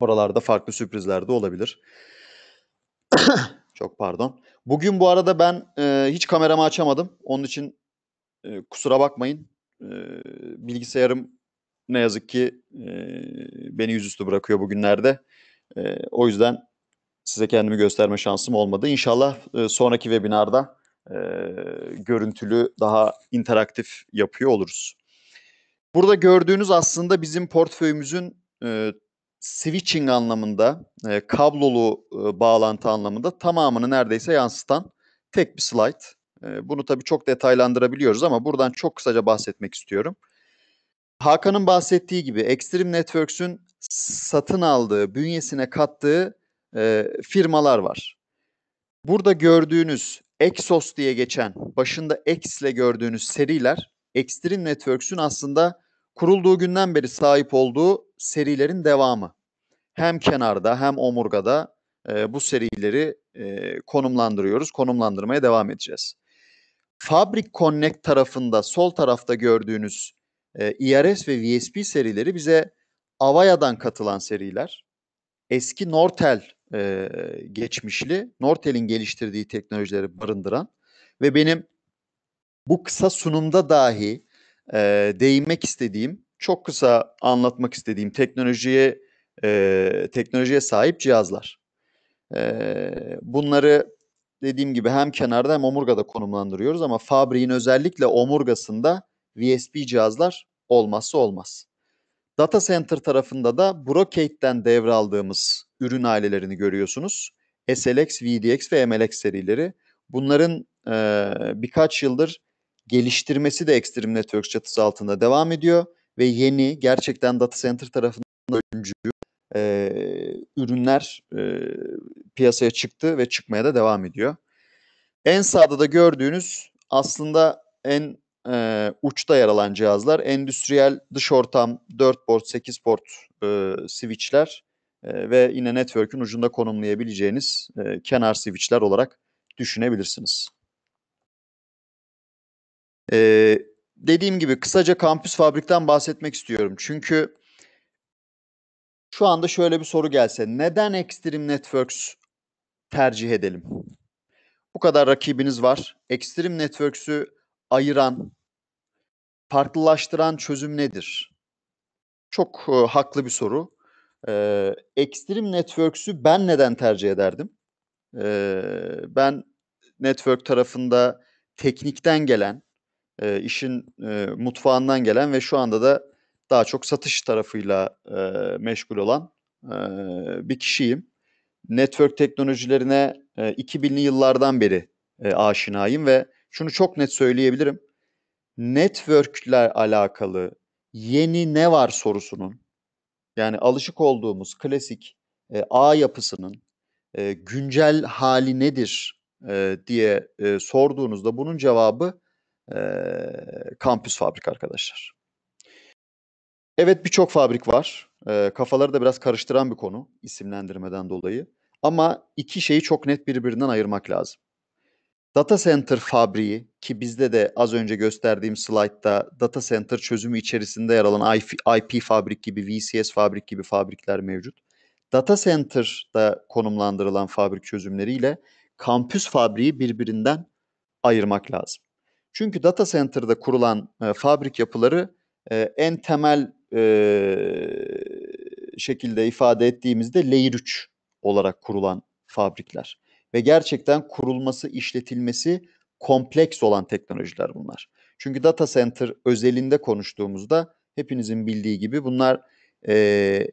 Oralarda farklı sürprizler de olabilir. [coughs] Çok pardon. Bugün bu arada ben e, hiç kameramı açamadım. Onun için e, kusura bakmayın. E, bilgisayarım ne yazık ki e, beni yüzüstü bırakıyor bugünlerde. E, o yüzden size kendimi gösterme şansım olmadı. İnşallah e, sonraki webinarda e, görüntülü daha interaktif yapıyor oluruz. Burada gördüğünüz aslında bizim portföyümüzün e, switching anlamında, e, kablolu e, bağlantı anlamında tamamını neredeyse yansıtan tek bir slide. E, bunu tabii çok detaylandırabiliyoruz ama buradan çok kısaca bahsetmek istiyorum. Hakan'ın bahsettiği gibi Extreme Networks'ün satın aldığı, bünyesine kattığı e, firmalar var. Burada gördüğünüz Exos diye geçen, başında X ile gördüğünüz seriler Extreme Networks'ün aslında kurulduğu günden beri sahip olduğu serilerin devamı. Hem kenarda hem omurgada e, bu serileri e, konumlandırıyoruz. Konumlandırmaya devam edeceğiz. Fabric Connect tarafında sol tarafta gördüğünüz e, IRS ve VSP serileri bize Avaya'dan katılan seriler. Eski Nortel e, geçmişli, Nortel'in geliştirdiği teknolojileri barındıran ve benim bu kısa sunumda dahi e, değinmek istediğim çok kısa anlatmak istediğim teknolojiye e, teknolojiye sahip cihazlar. E, bunları dediğim gibi hem kenarda hem omurgada konumlandırıyoruz ama fabriğin özellikle omurgasında VSP cihazlar olmazsa olmaz. Data center tarafında da Brocade'den devraldığımız ürün ailelerini görüyorsunuz. SLX, VDX ve MLX serileri. Bunların e, birkaç yıldır geliştirmesi de Extreme Networks çatısı altında devam ediyor ve yeni gerçekten data center tarafından öncü e, ürünler e, piyasaya çıktı ve çıkmaya da devam ediyor. En sağda da gördüğünüz aslında en e, uçta yer alan cihazlar endüstriyel dış ortam 4 port 8 port e, switchler e, ve yine network'ün ucunda konumlayabileceğiniz e, kenar switchler olarak düşünebilirsiniz. E, dediğim gibi kısaca kampüs fabrikten bahsetmek istiyorum. Çünkü şu anda şöyle bir soru gelse neden Extreme Networks tercih edelim? Bu kadar rakibiniz var. Extreme Networks'ü ayıran, farklılaştıran çözüm nedir? Çok e, haklı bir soru. E, Extreme Networks'ü ben neden tercih ederdim? E, ben network tarafında teknikten gelen, e, işin e, mutfağından gelen ve şu anda da daha çok satış tarafıyla e, meşgul olan e, bir kişiyim. Network teknolojilerine e, 2000'li yıllardan beri e, aşinayım ve şunu çok net söyleyebilirim. Network'ler alakalı yeni ne var sorusunun yani alışık olduğumuz klasik e, ağ yapısının e, güncel hali nedir e, diye e, sorduğunuzda bunun cevabı e, kampüs fabrik arkadaşlar. Evet birçok fabrik var. E, kafaları da biraz karıştıran bir konu isimlendirmeden dolayı. Ama iki şeyi çok net birbirinden ayırmak lazım. Data center fabriği ki bizde de az önce gösterdiğim slaytta data center çözümü içerisinde yer alan IP, IP fabrik gibi, VCS fabrik gibi fabrikler mevcut. Data center'da konumlandırılan fabrik çözümleriyle kampüs fabriği birbirinden ayırmak lazım. Çünkü data center'da kurulan e, fabrik yapıları e, en temel e, şekilde ifade ettiğimizde layer 3 olarak kurulan fabrikler. Ve gerçekten kurulması, işletilmesi kompleks olan teknolojiler bunlar. Çünkü data center özelinde konuştuğumuzda hepinizin bildiği gibi bunlar e,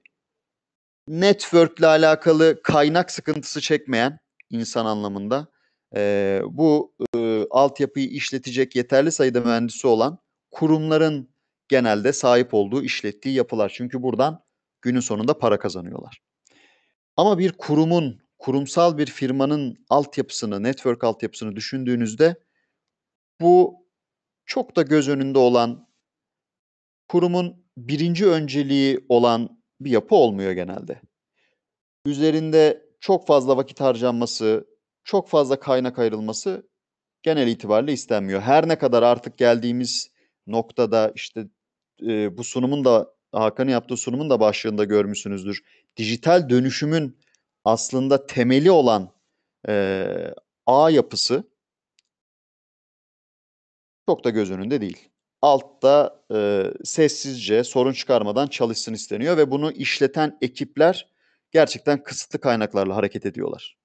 network'le alakalı kaynak sıkıntısı çekmeyen insan anlamında e, bu altyapıyı işletecek yeterli sayıda mühendisi olan kurumların genelde sahip olduğu, işlettiği yapılar. Çünkü buradan günün sonunda para kazanıyorlar. Ama bir kurumun, kurumsal bir firmanın altyapısını, network altyapısını düşündüğünüzde bu çok da göz önünde olan kurumun birinci önceliği olan bir yapı olmuyor genelde. Üzerinde çok fazla vakit harcanması, çok fazla kaynak ayrılması genel itibariyle istenmiyor. Her ne kadar artık geldiğimiz noktada işte e, bu sunumun da Hakan'ın yaptığı sunumun da başlığında görmüşsünüzdür. Dijital dönüşümün aslında temeli olan e, ağ yapısı çok da göz önünde değil. Altta e, sessizce sorun çıkarmadan çalışsın isteniyor ve bunu işleten ekipler gerçekten kısıtlı kaynaklarla hareket ediyorlar.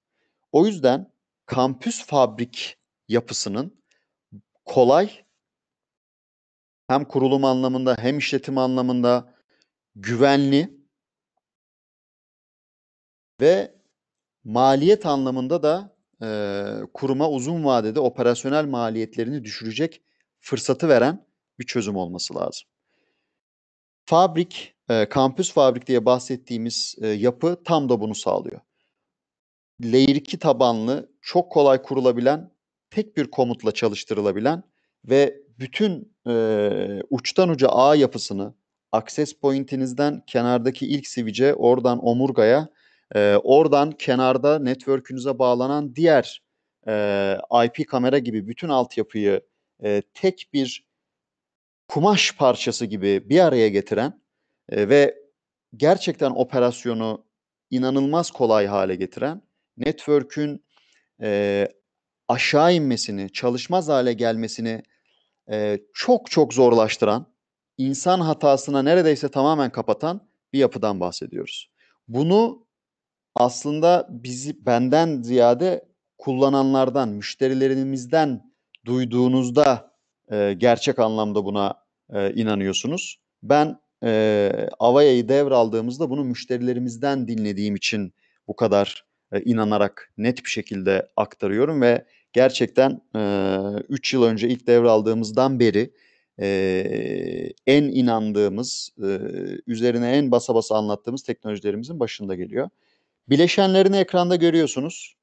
O yüzden kampüs fabrik yapısının kolay hem kurulum anlamında hem işletim anlamında güvenli ve maliyet anlamında da e, kuruma uzun vadede operasyonel maliyetlerini düşürecek fırsatı veren bir çözüm olması lazım. Fabrik, e, kampüs fabrik diye bahsettiğimiz e, yapı tam da bunu sağlıyor. Layer 2 tabanlı, çok kolay kurulabilen tek bir komutla çalıştırılabilen ve bütün e, uçtan uca ağ yapısını access point'inizden kenardaki ilk sivice, oradan omurgaya, e, oradan kenarda network'ünüze bağlanan diğer e, IP kamera gibi bütün altyapıyı e, tek bir kumaş parçası gibi bir araya getiren e, ve gerçekten operasyonu inanılmaz kolay hale getiren, network'ün e, aşağı inmesini, çalışmaz hale gelmesini e, çok çok zorlaştıran, insan hatasına neredeyse tamamen kapatan bir yapıdan bahsediyoruz. Bunu aslında bizi benden ziyade kullananlardan, müşterilerimizden duyduğunuzda e, gerçek anlamda buna e, inanıyorsunuz. Ben e, Avaya'yı devraldığımızda bunu müşterilerimizden dinlediğim için bu kadar e, inanarak net bir şekilde aktarıyorum ve gerçekten 3 yıl önce ilk devraldığımızdan beri en inandığımız, üzerine en basa basa anlattığımız teknolojilerimizin başında geliyor. Bileşenlerini ekranda görüyorsunuz.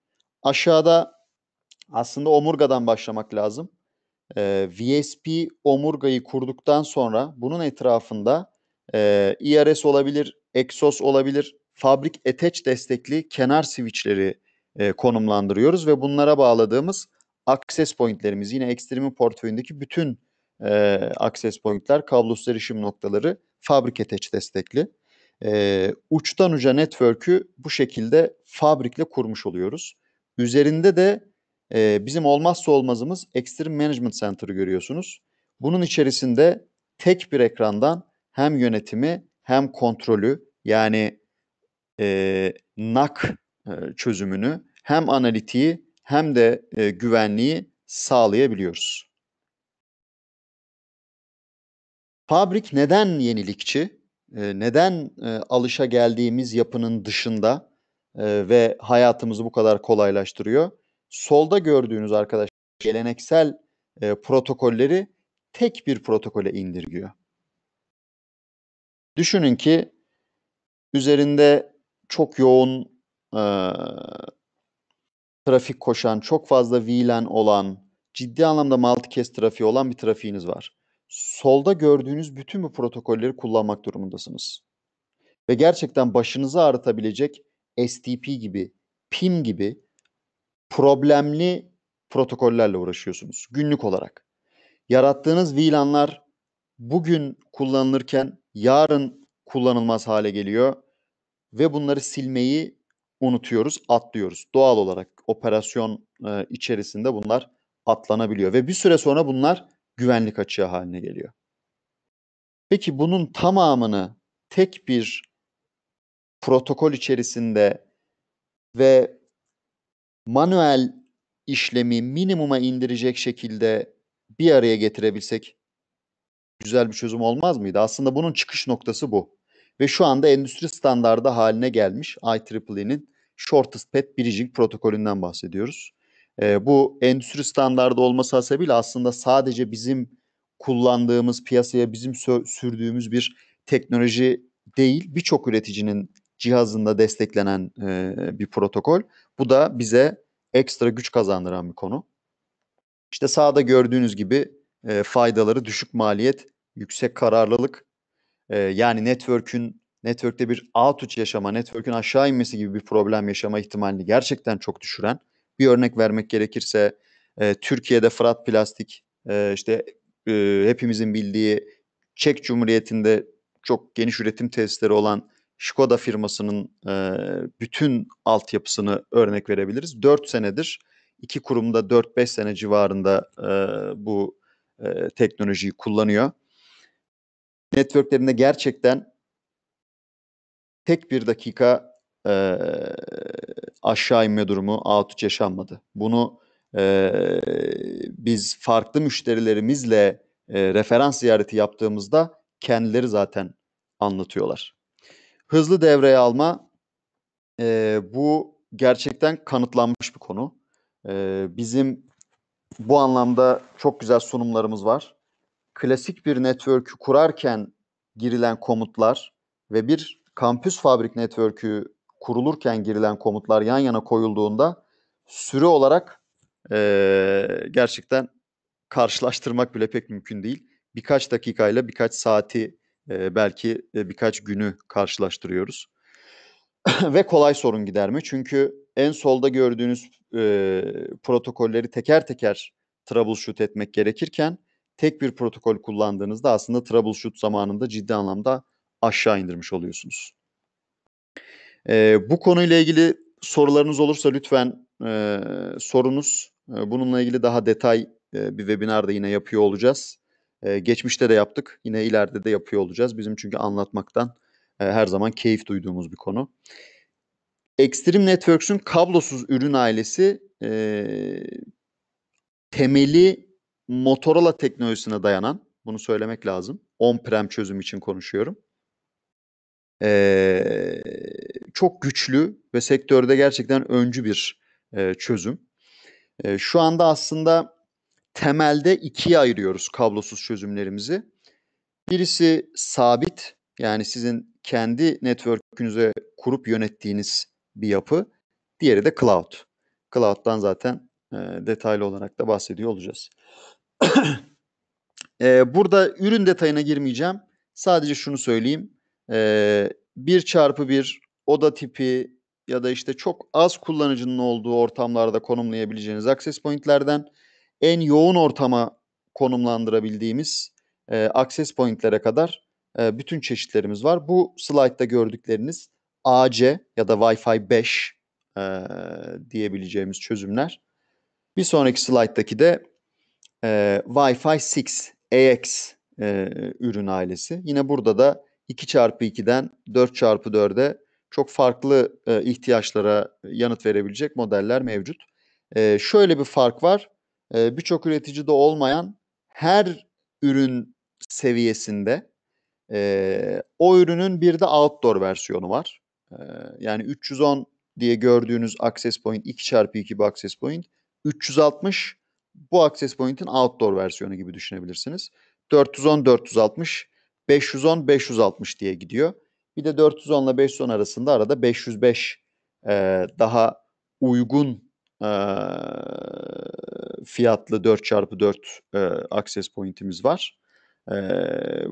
Aşağıda aslında omurgadan başlamak lazım. E, VSP omurgayı kurduktan sonra bunun etrafında e, IRS olabilir, Exos olabilir, fabrik eteç destekli kenar switchleri e, konumlandırıyoruz ve bunlara bağladığımız access pointlerimiz yine Extreme'in portföyündeki bütün e, access pointler, kablosuz erişim noktaları fabrikate destekli. E, uçtan uca network'ü bu şekilde fabrikle kurmuş oluyoruz. Üzerinde de e, bizim olmazsa olmazımız Extreme Management Center'ı görüyorsunuz. Bunun içerisinde tek bir ekrandan hem yönetimi hem kontrolü yani e, NAC e, çözümünü hem analitiği hem de e, güvenliği sağlayabiliyoruz. Fabrik neden yenilikçi? E, neden alışa geldiğimiz yapının dışında ve hayatımızı bu kadar kolaylaştırıyor? Solda gördüğünüz arkadaşlar geleneksel protokolleri tek bir protokole indirgiyor. Düşünün ki üzerinde çok yoğun trafik koşan, çok fazla VLAN olan, ciddi anlamda multicast trafiği olan bir trafiğiniz var. Solda gördüğünüz bütün bu protokolleri kullanmak durumundasınız. Ve gerçekten başınızı ağrıtabilecek STP gibi, PIM gibi problemli protokollerle uğraşıyorsunuz günlük olarak. Yarattığınız VLAN'lar bugün kullanılırken yarın kullanılmaz hale geliyor ve bunları silmeyi unutuyoruz, atlıyoruz. Doğal olarak operasyon e, içerisinde bunlar atlanabiliyor ve bir süre sonra bunlar güvenlik açığı haline geliyor. Peki bunun tamamını tek bir protokol içerisinde ve manuel işlemi minimuma indirecek şekilde bir araya getirebilsek güzel bir çözüm olmaz mıydı? Aslında bunun çıkış noktası bu ve şu anda endüstri standardı haline gelmiş IEEE'nin Shortest Path Bridging protokolünden bahsediyoruz. E, bu endüstri standardı olması hasebiyle aslında sadece bizim kullandığımız, piyasaya bizim sürdüğümüz bir teknoloji değil, birçok üreticinin cihazında desteklenen e, bir protokol. Bu da bize ekstra güç kazandıran bir konu. İşte sağda gördüğünüz gibi e, faydaları düşük maliyet, yüksek kararlılık, e, yani network'ün network'te bir alt uç yaşama, network'ün aşağı inmesi gibi bir problem yaşama ihtimalini gerçekten çok düşüren. Bir örnek vermek gerekirse e, Türkiye'de Fırat Plastik e, işte e, hepimizin bildiği Çek Cumhuriyeti'nde çok geniş üretim tesisleri olan Skoda firmasının e, bütün altyapısını örnek verebiliriz. 4 senedir iki kurumda 4-5 sene civarında e, bu e, teknolojiyi kullanıyor networklerinde gerçekten tek bir dakika e, aşağı inme durumu a yaşanmadı. Bunu e, biz farklı müşterilerimizle e, referans ziyareti yaptığımızda kendileri zaten anlatıyorlar. Hızlı devreye alma e, bu gerçekten kanıtlanmış bir konu. E, bizim bu anlamda çok güzel sunumlarımız var klasik bir network'ü kurarken girilen komutlar ve bir kampüs fabrik network'ü kurulurken girilen komutlar yan yana koyulduğunda sürü olarak e, gerçekten karşılaştırmak bile pek mümkün değil. Birkaç dakikayla birkaç saati e, belki e, birkaç günü karşılaştırıyoruz. [clears throat] ve kolay sorun giderme. Çünkü en solda gördüğünüz e, protokolleri teker teker troubleshoot etmek gerekirken tek bir protokol kullandığınızda aslında troubleshoot zamanında ciddi anlamda aşağı indirmiş oluyorsunuz. E, bu konuyla ilgili sorularınız olursa lütfen e, sorunuz. E, bununla ilgili daha detay e, bir webinarda yine yapıyor olacağız. E, geçmişte de yaptık. Yine ileride de yapıyor olacağız. Bizim çünkü anlatmaktan e, her zaman keyif duyduğumuz bir konu. Extreme Networks'ün kablosuz ürün ailesi e, temeli Motorola teknolojisine dayanan, bunu söylemek lazım. On-prem çözüm için konuşuyorum. Ee, çok güçlü ve sektörde gerçekten öncü bir e, çözüm. E, şu anda aslında temelde ikiye ayırıyoruz kablosuz çözümlerimizi. Birisi sabit, yani sizin kendi network'ünüze kurup yönettiğiniz bir yapı. Diğeri de cloud. Cloud'dan zaten e, detaylı olarak da bahsediyor olacağız. [coughs] e, burada ürün detayına girmeyeceğim. Sadece şunu söyleyeyim. E, ee, 1 çarpı 1 oda tipi ya da işte çok az kullanıcının olduğu ortamlarda konumlayabileceğiniz access point'lerden en yoğun ortama konumlandırabildiğimiz e, access point'lere kadar e, bütün çeşitlerimiz var. Bu slaytta gördükleriniz AC ya da Wi-Fi 5 e, diyebileceğimiz çözümler. Bir sonraki slayttaki de e, Wi-Fi 6 AX e, ürün ailesi. Yine burada da 2x2'den 4x4'e çok farklı e, ihtiyaçlara yanıt verebilecek modeller mevcut. E, şöyle bir fark var. E, Birçok üreticide olmayan her ürün seviyesinde e, o ürünün bir de outdoor versiyonu var. E, yani 310 diye gördüğünüz access point 2x2 bir access point 360 bu access point'in outdoor versiyonu gibi düşünebilirsiniz. 410 460 510 560 diye gidiyor. Bir de 410 ile 510 arasında arada 505 e, daha uygun e, fiyatlı 4x4 e, access point'imiz var. E,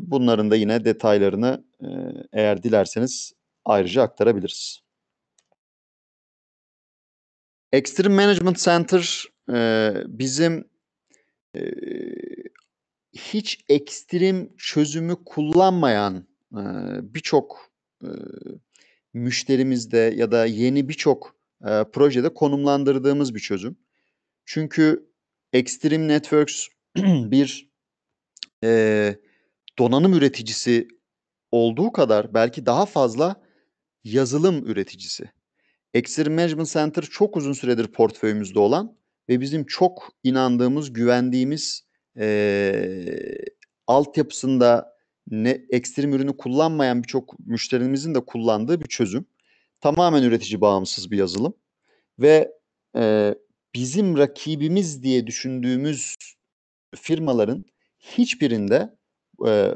bunların da yine detaylarını e, eğer dilerseniz ayrıca aktarabiliriz. Extreme Management Center bizim hiç ekstrem çözümü kullanmayan birçok müşterimizde ya da yeni birçok projede konumlandırdığımız bir çözüm. Çünkü Extreme Networks [clears throat] bir e, donanım üreticisi olduğu kadar belki daha fazla yazılım üreticisi. Extreme Management Center çok uzun süredir portföyümüzde olan ve bizim çok inandığımız, güvendiğimiz e, altyapısında ne ekstrem ürünü kullanmayan birçok müşterimizin de kullandığı bir çözüm. Tamamen üretici bağımsız bir yazılım ve e, bizim rakibimiz diye düşündüğümüz firmaların hiçbirinde e,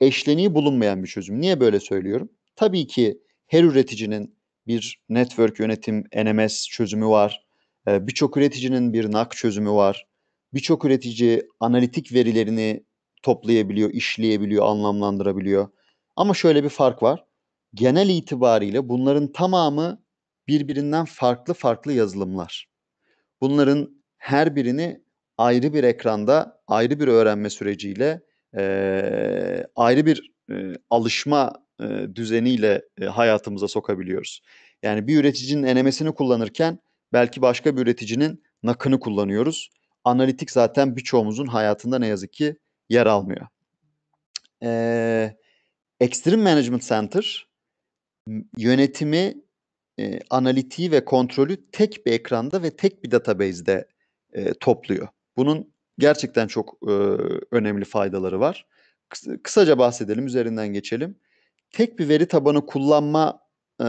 eşleniği bulunmayan bir çözüm. Niye böyle söylüyorum? Tabii ki her üreticinin bir network yönetim NMS çözümü var. Ee, birçok üreticinin bir nak çözümü var. Birçok üretici analitik verilerini toplayabiliyor, işleyebiliyor, anlamlandırabiliyor. Ama şöyle bir fark var. Genel itibariyle bunların tamamı birbirinden farklı farklı yazılımlar. Bunların her birini ayrı bir ekranda, ayrı bir öğrenme süreciyle, e, ayrı bir e, alışma e, düzeniyle e, hayatımıza sokabiliyoruz. Yani bir üreticinin enemesini kullanırken belki başka bir üreticinin nakını kullanıyoruz. Analitik zaten birçoğumuzun hayatında ne yazık ki yer almıyor. Ee, Extreme Management Center yönetimi, e, analitiği ve kontrolü tek bir ekranda ve tek bir database'de e, topluyor. Bunun gerçekten çok e, önemli faydaları var. Kısaca bahsedelim, üzerinden geçelim. Tek bir veri tabanı kullanma e,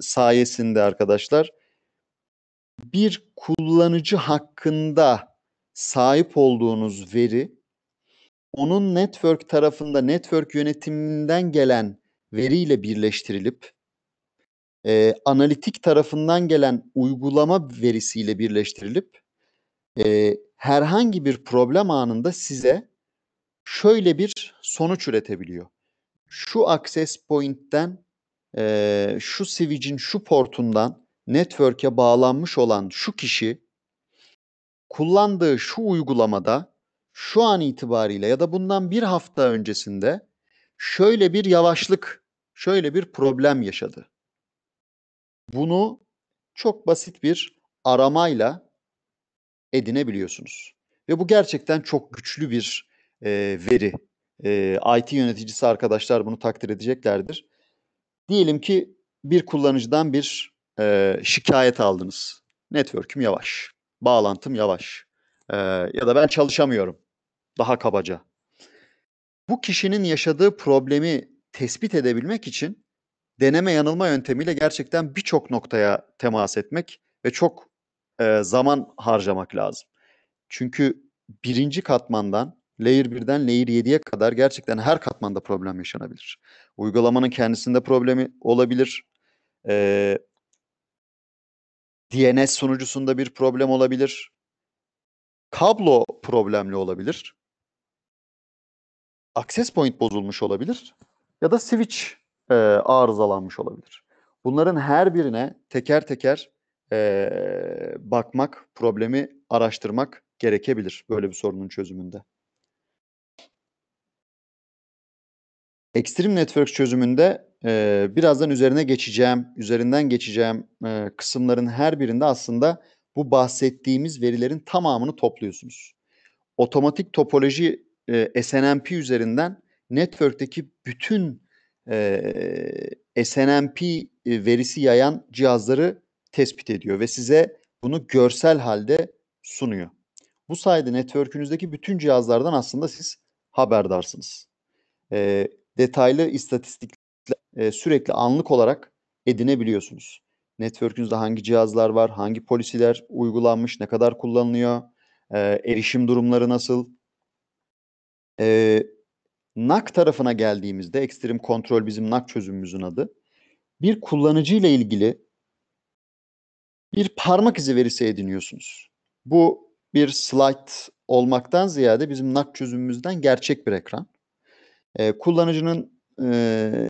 sayesinde arkadaşlar bir kullanıcı hakkında sahip olduğunuz veri onun network tarafında network yönetiminden gelen veriyle birleştirilip e, analitik tarafından gelen uygulama verisiyle birleştirilip e, herhangi bir problem anında size şöyle bir sonuç üretebiliyor. Şu access point'ten e, şu switch'in şu portundan network'e bağlanmış olan şu kişi kullandığı şu uygulamada şu an itibariyle ya da bundan bir hafta öncesinde şöyle bir yavaşlık, şöyle bir problem yaşadı. Bunu çok basit bir aramayla edinebiliyorsunuz. Ve bu gerçekten çok güçlü bir e, veri. E, IT yöneticisi arkadaşlar bunu takdir edeceklerdir. Diyelim ki bir kullanıcıdan bir e, şikayet aldınız. Network'üm yavaş, bağlantım yavaş e, ya da ben çalışamıyorum daha kabaca. Bu kişinin yaşadığı problemi tespit edebilmek için deneme yanılma yöntemiyle gerçekten birçok noktaya temas etmek ve çok e, zaman harcamak lazım. Çünkü birinci katmandan layer 1'den layer 7'ye kadar gerçekten her katmanda problem yaşanabilir. Uygulamanın kendisinde problemi olabilir. E, DNS sunucusunda bir problem olabilir. Kablo problemli olabilir. Access point bozulmuş olabilir ya da switch e, arızalanmış olabilir. Bunların her birine teker teker e, bakmak, problemi araştırmak gerekebilir böyle bir sorunun çözümünde. Extreme Networks çözümünde e, birazdan üzerine geçeceğim, üzerinden geçeceğim e, kısımların her birinde aslında bu bahsettiğimiz verilerin tamamını topluyorsunuz. Otomatik topoloji e, SNMP üzerinden network'teki bütün e, SNMP e, verisi yayan cihazları tespit ediyor ve size bunu görsel halde sunuyor. Bu sayede network'ünüzdeki bütün cihazlardan aslında siz haberdarsınız. E, detaylı istatistikler e, sürekli anlık olarak edinebiliyorsunuz. Network'ünüzde hangi cihazlar var, hangi polisiler uygulanmış, ne kadar kullanılıyor, e, erişim durumları nasıl. E, NAC tarafına geldiğimizde, Extreme Control bizim NAC çözümümüzün adı. Bir kullanıcı ile ilgili bir parmak izi verisi ediniyorsunuz. Bu bir slide olmaktan ziyade bizim NAC çözümümüzden gerçek bir ekran e, kullanıcının e,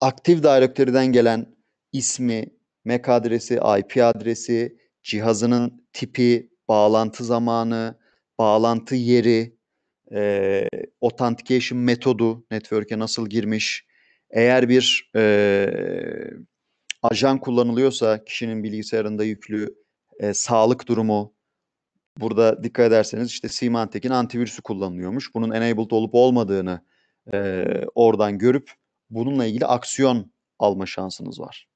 aktif direktörden gelen ismi, MAC adresi, IP adresi, cihazının tipi, bağlantı zamanı, bağlantı yeri, e, authentication metodu, network'e nasıl girmiş, eğer bir e, ajan kullanılıyorsa kişinin bilgisayarında yüklü e, sağlık durumu, Burada dikkat ederseniz işte Symantec'in antivirüsü kullanılıyormuş. Bunun enabled olup olmadığını e, oradan görüp bununla ilgili aksiyon alma şansınız var.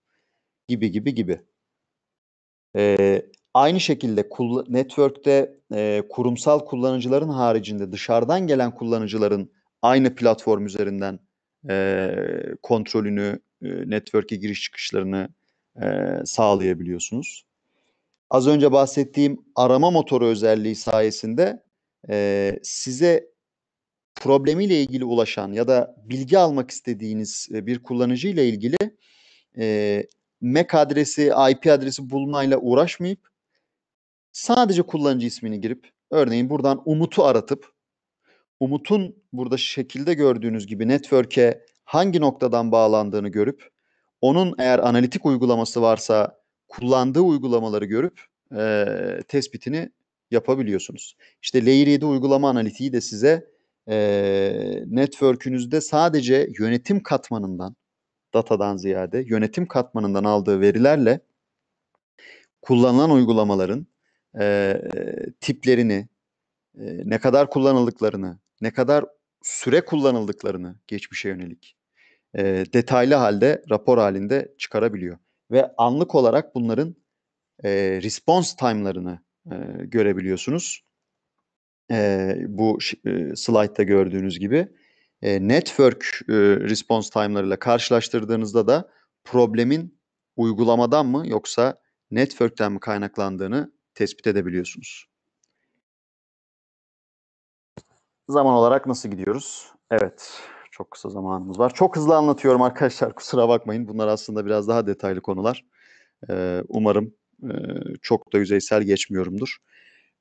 Gibi gibi gibi. E, aynı şekilde network'te e, kurumsal kullanıcıların haricinde dışarıdan gelen kullanıcıların aynı platform üzerinden e, kontrolünü, e, network'e giriş çıkışlarını e, sağlayabiliyorsunuz az önce bahsettiğim arama motoru özelliği sayesinde e, size problemiyle ilgili ulaşan ya da bilgi almak istediğiniz e, bir kullanıcı ile ilgili e, MAC e adresi, IP adresi bulmayla uğraşmayıp sadece kullanıcı ismini girip örneğin buradan Umut'u aratıp Umut'un burada şekilde gördüğünüz gibi network'e hangi noktadan bağlandığını görüp onun eğer analitik uygulaması varsa kullandığı uygulamaları görüp e, tespitini yapabiliyorsunuz. İşte Layer 7 uygulama analitiği de size e, network'ünüzde sadece yönetim katmanından, datadan ziyade yönetim katmanından aldığı verilerle kullanılan uygulamaların e, tiplerini, e, ne kadar kullanıldıklarını, ne kadar süre kullanıldıklarını geçmişe yönelik e, detaylı halde rapor halinde çıkarabiliyor ve anlık olarak bunların e, response time'larını e, görebiliyorsunuz. E, bu e, slide'da gördüğünüz gibi e, network e, response time'larıyla karşılaştırdığınızda da problemin uygulamadan mı yoksa network'ten mi kaynaklandığını tespit edebiliyorsunuz. Zaman olarak nasıl gidiyoruz? Evet. Çok kısa zamanımız var. Çok hızlı anlatıyorum arkadaşlar kusura bakmayın. Bunlar aslında biraz daha detaylı konular. Ee, umarım e, çok da yüzeysel geçmiyorumdur.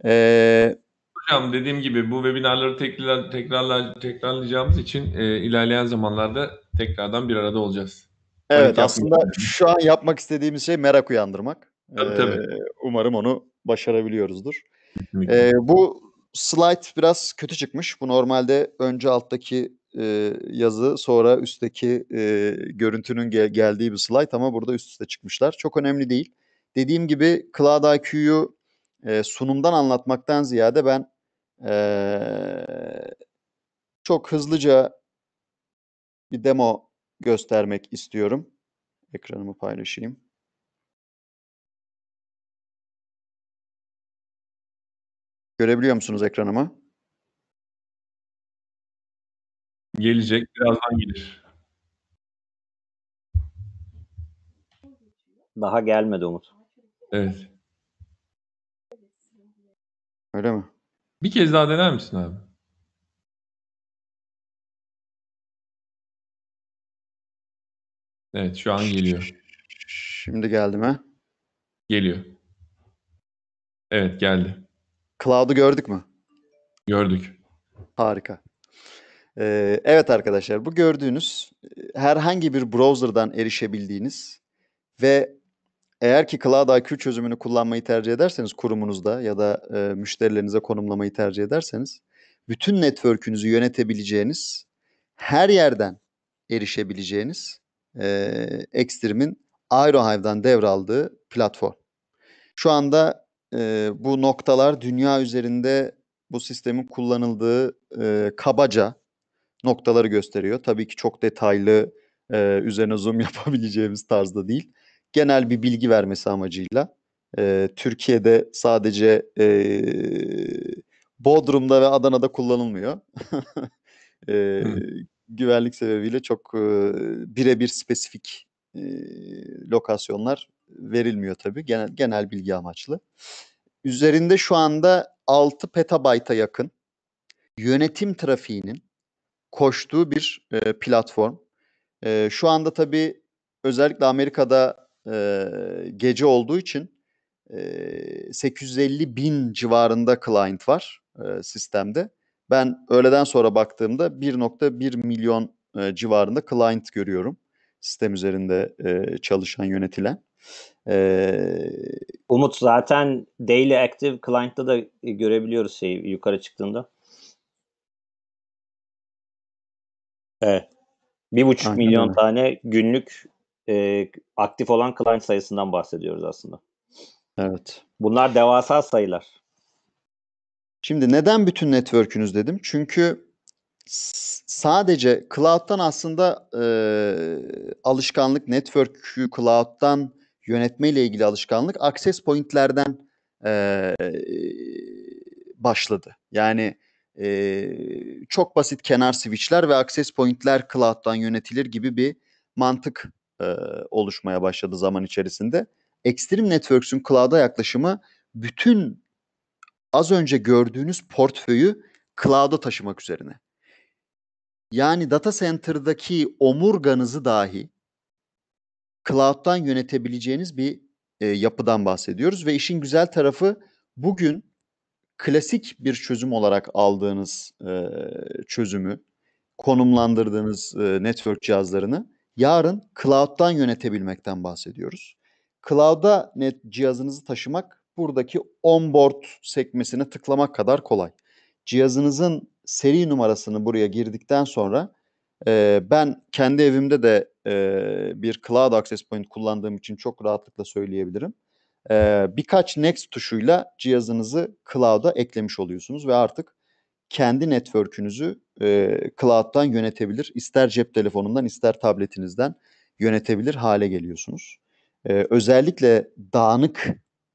Ee, Hocam dediğim gibi bu webinarları tekrar, tekrar tekrarlayacağımız için e, ilerleyen zamanlarda tekrardan bir arada olacağız. Evet ben aslında yapmayayım. şu an yapmak istediğimiz şey merak uyandırmak. Tabii, ee, tabii. Umarım onu başarabiliyoruzdur. Ee, bu slide biraz kötü çıkmış. Bu normalde önce alttaki e, yazı sonra üstteki e, görüntünün gel- geldiği bir slide ama burada üst üste çıkmışlar. Çok önemli değil. Dediğim gibi Cloud IQ'yu e, sunumdan anlatmaktan ziyade ben e, çok hızlıca bir demo göstermek istiyorum. Ekranımı paylaşayım. Görebiliyor musunuz ekranımı? Gelecek, birazdan gelir. Daha gelmedi Umut. Evet. Öyle mi? Bir kez daha dener misin abi? Evet şu an geliyor. Şimdi geldi mi? Geliyor. Evet geldi. Cloud'u gördük mü? Gördük. Harika. Ee, evet arkadaşlar bu gördüğünüz e, herhangi bir browser'dan erişebildiğiniz ve eğer ki Cloud IQ çözümünü kullanmayı tercih ederseniz kurumunuzda ya da e, müşterilerinize konumlamayı tercih ederseniz bütün network'ünüzü yönetebileceğiniz, her yerden erişebileceğiniz e, Xtreme'in Aerohive'dan devraldığı platform. Şu anda e, bu noktalar dünya üzerinde bu sistemin kullanıldığı e, kabaca noktaları gösteriyor. Tabii ki çok detaylı e, üzerine zoom [laughs] yapabileceğimiz tarzda değil. Genel bir bilgi vermesi amacıyla e, Türkiye'de sadece e, Bodrum'da ve Adana'da kullanılmıyor. [laughs] e, güvenlik sebebiyle çok e, birebir spesifik e, lokasyonlar verilmiyor tabii. Genel, genel bilgi amaçlı. Üzerinde şu anda 6 petabayta yakın yönetim trafiğinin koştuğu bir e, platform. E, şu anda tabii özellikle Amerika'da e, gece olduğu için e, 850 bin civarında client var e, sistemde. Ben öğleden sonra baktığımda 1.1 milyon e, civarında client görüyorum sistem üzerinde e, çalışan yönetilen. Ee, Umut zaten daily active client'ta da e, görebiliyoruz şeyi yukarı çıktığında. Evet. Bir buçuk milyon tane günlük e, aktif olan client sayısından bahsediyoruz aslında. Evet. Bunlar devasa sayılar. Şimdi neden bütün network'ünüz dedim? Çünkü sadece cloud'dan aslında e, alışkanlık network'ü cloud'dan yönetme ile ilgili alışkanlık access point'lerden e, başladı. Yani e, çok basit kenar switchler ve access pointler cloud'dan yönetilir gibi bir mantık e, oluşmaya başladı zaman içerisinde. Extreme Networks'ün cloud'a yaklaşımı bütün az önce gördüğünüz portföyü cloud'a taşımak üzerine. Yani data center'daki omurganızı dahi cloud'dan yönetebileceğiniz bir e, yapıdan bahsediyoruz ve işin güzel tarafı bugün klasik bir çözüm olarak aldığınız e, çözümü, konumlandırdığınız e, network cihazlarını yarın cloud'dan yönetebilmekten bahsediyoruz. Cloud'a net cihazınızı taşımak buradaki onboard sekmesine tıklamak kadar kolay. Cihazınızın seri numarasını buraya girdikten sonra e, ben kendi evimde de e, bir Cloud Access Point kullandığım için çok rahatlıkla söyleyebilirim e, birkaç next tuşuyla cihazınızı cloud'a eklemiş oluyorsunuz ve artık kendi network'ünüzü e, cloud'dan yönetebilir. İster cep telefonundan ister tabletinizden yönetebilir hale geliyorsunuz. E, özellikle dağınık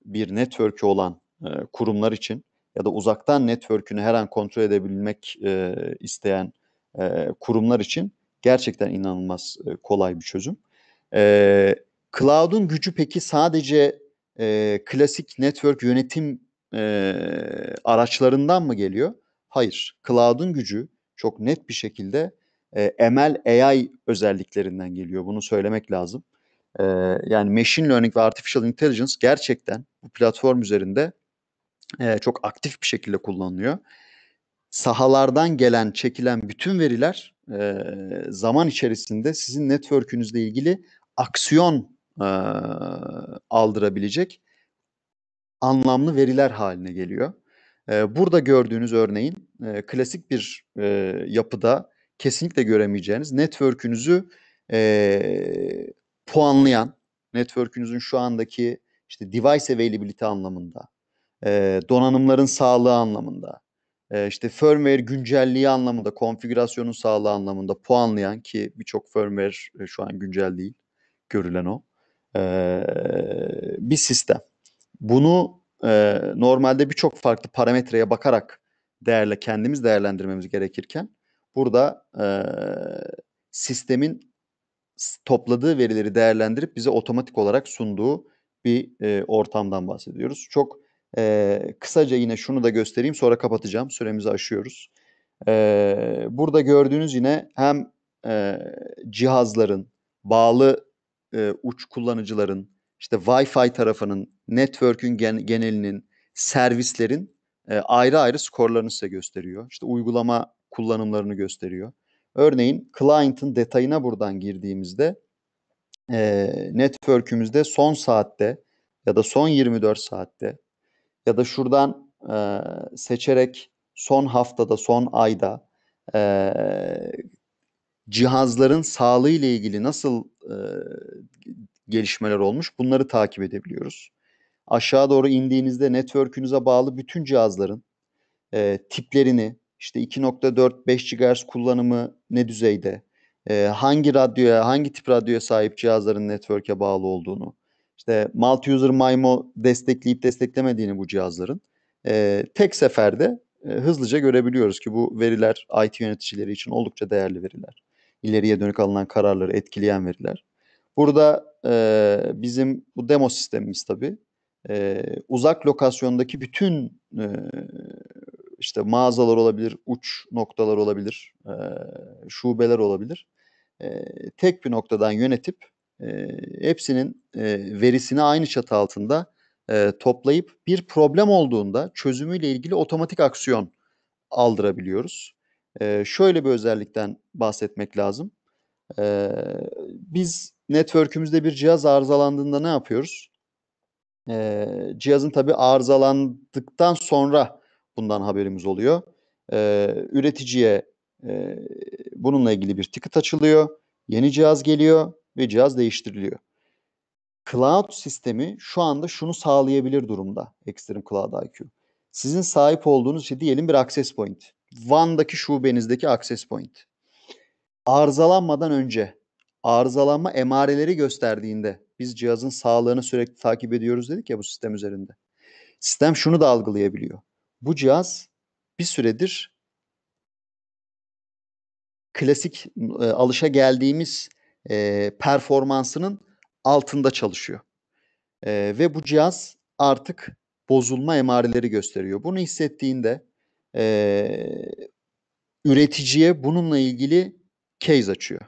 bir network'ü olan e, kurumlar için ya da uzaktan network'ünü her an kontrol edebilmek e, isteyen e, kurumlar için gerçekten inanılmaz e, kolay bir çözüm. E, cloud'un gücü peki sadece e, klasik network yönetim e, araçlarından mı geliyor? Hayır. Cloud'un gücü çok net bir şekilde e, ML AI özelliklerinden geliyor. Bunu söylemek lazım. E, yani machine learning ve artificial intelligence gerçekten bu platform üzerinde e, çok aktif bir şekilde kullanılıyor. Sahalardan gelen, çekilen bütün veriler e, zaman içerisinde sizin network'ünüzle ilgili aksiyon e, aldırabilecek anlamlı veriler haline geliyor. E, burada gördüğünüz örneğin e, klasik bir e, yapıda kesinlikle göremeyeceğiniz network'ünüzü e, puanlayan, network'ünüzün şu andaki işte device availability anlamında, e, donanımların sağlığı anlamında, işte firmware güncelliği anlamında, konfigürasyonun sağlığı anlamında puanlayan ki birçok firmware şu an güncel değil, görülen o e, bir sistem. Bunu e, normalde birçok farklı parametreye bakarak değerle kendimiz değerlendirmemiz gerekirken burada e, sistemin topladığı verileri değerlendirip bize otomatik olarak sunduğu bir e, ortamdan bahsediyoruz. Çok e, kısaca yine şunu da göstereyim sonra kapatacağım. Süremizi aşıyoruz. E, burada gördüğünüz yine hem e, cihazların, bağlı e, uç kullanıcıların, işte Wi-Fi tarafının, network'ün gen- genelinin, servislerin e, ayrı ayrı skorlarını size gösteriyor. İşte uygulama kullanımlarını gösteriyor. Örneğin client'ın detayına buradan girdiğimizde e, network'ümüzde son saatte ya da son 24 saatte ya da şuradan e, seçerek son haftada, son ayda e, cihazların sağlığı ile ilgili nasıl e, gelişmeler olmuş bunları takip edebiliyoruz. Aşağı doğru indiğinizde network'ünüze bağlı bütün cihazların e, tiplerini, işte 2.4-5 GHz kullanımı ne düzeyde, e, hangi radyoya, hangi tip radyoya sahip cihazların network'e bağlı olduğunu, işte multi-user MIMO destekleyip desteklemediğini bu cihazların e, tek seferde e, hızlıca görebiliyoruz ki bu veriler IT yöneticileri için oldukça değerli veriler ileriye dönük alınan kararları etkileyen veriler. Burada e, bizim bu demo sistemimiz tabii e, uzak lokasyondaki bütün e, işte mağazalar olabilir, uç noktalar olabilir, e, şubeler olabilir. E, tek bir noktadan yönetip e, hepsinin e, verisini aynı çatı altında e, toplayıp bir problem olduğunda çözümüyle ilgili otomatik aksiyon aldırabiliyoruz. E, şöyle bir özellikten bahsetmek lazım. E, biz network'ümüzde bir cihaz arızalandığında ne yapıyoruz? E, cihazın tabii arızalandıktan sonra bundan haberimiz oluyor. E, üreticiye e, bununla ilgili bir ticket açılıyor. Yeni cihaz geliyor ve cihaz değiştiriliyor. Cloud sistemi şu anda şunu sağlayabilir durumda Extreme Cloud IQ. Sizin sahip olduğunuz şey diyelim bir access point. Van'daki şubenizdeki access point. Arızalanmadan önce arızalanma emareleri gösterdiğinde biz cihazın sağlığını sürekli takip ediyoruz dedik ya bu sistem üzerinde. Sistem şunu da algılayabiliyor. Bu cihaz bir süredir klasik e, alışa geldiğimiz e, performansının altında çalışıyor. E, ve bu cihaz artık bozulma emareleri gösteriyor. Bunu hissettiğinde e, üreticiye bununla ilgili case açıyor.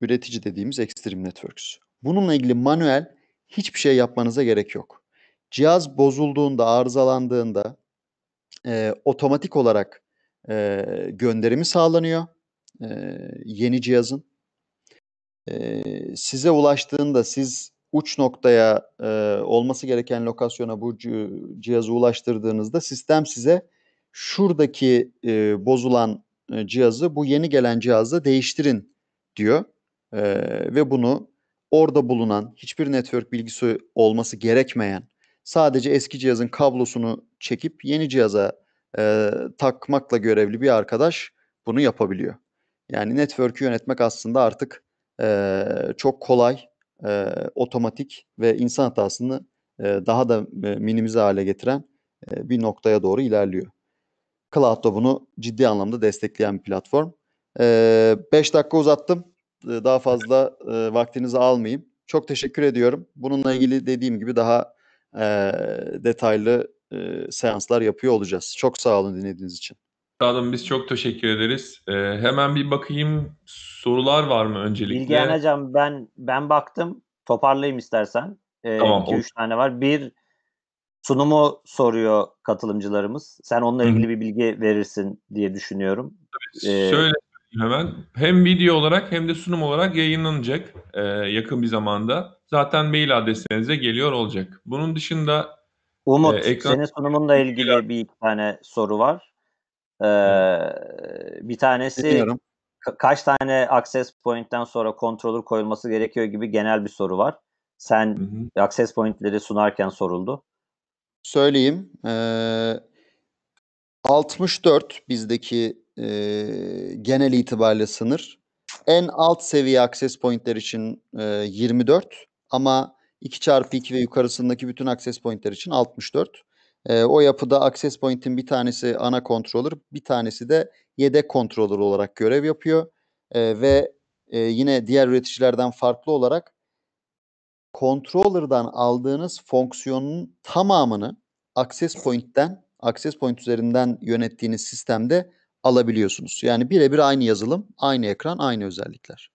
Üretici dediğimiz Extreme Networks. Bununla ilgili manuel hiçbir şey yapmanıza gerek yok. Cihaz bozulduğunda, arızalandığında e, otomatik olarak e, gönderimi sağlanıyor e, yeni cihazın. E, size ulaştığında siz uç noktaya e, olması gereken lokasyona bu cihazı ulaştırdığınızda sistem size şuradaki e, bozulan e, cihazı bu yeni gelen cihazla değiştirin diyor. E, ve bunu orada bulunan hiçbir network bilgisi olması gerekmeyen sadece eski cihazın kablosunu çekip yeni cihaza e, takmakla görevli bir arkadaş bunu yapabiliyor. Yani network'ü yönetmek aslında artık e, çok kolay, e, otomatik ve insan hatasını e, daha da e, minimize hale getiren e, bir noktaya doğru ilerliyor. Cloud da bunu ciddi anlamda destekleyen bir platform. 5 ee, dakika uzattım. Ee, daha fazla e, vaktinizi almayayım. Çok teşekkür ediyorum. Bununla ilgili dediğim gibi daha e, detaylı e, seanslar yapıyor olacağız. Çok sağ olun dinlediğiniz için. Sağ olun biz çok teşekkür ederiz. Ee, hemen bir bakayım sorular var mı öncelikle? Bilgehan Hocam ben ben baktım. Toparlayayım istersen. Ee, tamam. 2-3 tane var. Bir sunumu soruyor katılımcılarımız. Sen onunla ilgili Hı. bir bilgi verirsin diye düşünüyorum. Tabii, ee, şöyle hemen hem video olarak hem de sunum olarak yayınlanacak e, yakın bir zamanda. Zaten mail adreslerinize geliyor olacak. Bunun dışında e, Umut e, ekran... senin sunumunla ilgili bir tane soru var. Ee, bir tanesi kaç tane access point'ten sonra controller koyulması gerekiyor gibi genel bir soru var. Sen hı hı. access point'leri sunarken soruldu. Söyleyeyim. Eee, 64 bizdeki, eee, genel itibariyle sınır. En alt seviye access point'ler için, eee, 24 ama 2 çarpı 2 ve yukarısındaki bütün access point'ler için 64. Eee, o yapıda access point'in bir tanesi ana controller, bir tanesi de yedek controller olarak görev yapıyor, eee, ve, eee, yine diğer üreticilerden farklı olarak controller'dan aldığınız fonksiyonun tamamını access point'ten access point üzerinden yönettiğiniz sistemde alabiliyorsunuz. Yani birebir aynı yazılım, aynı ekran, aynı özellikler.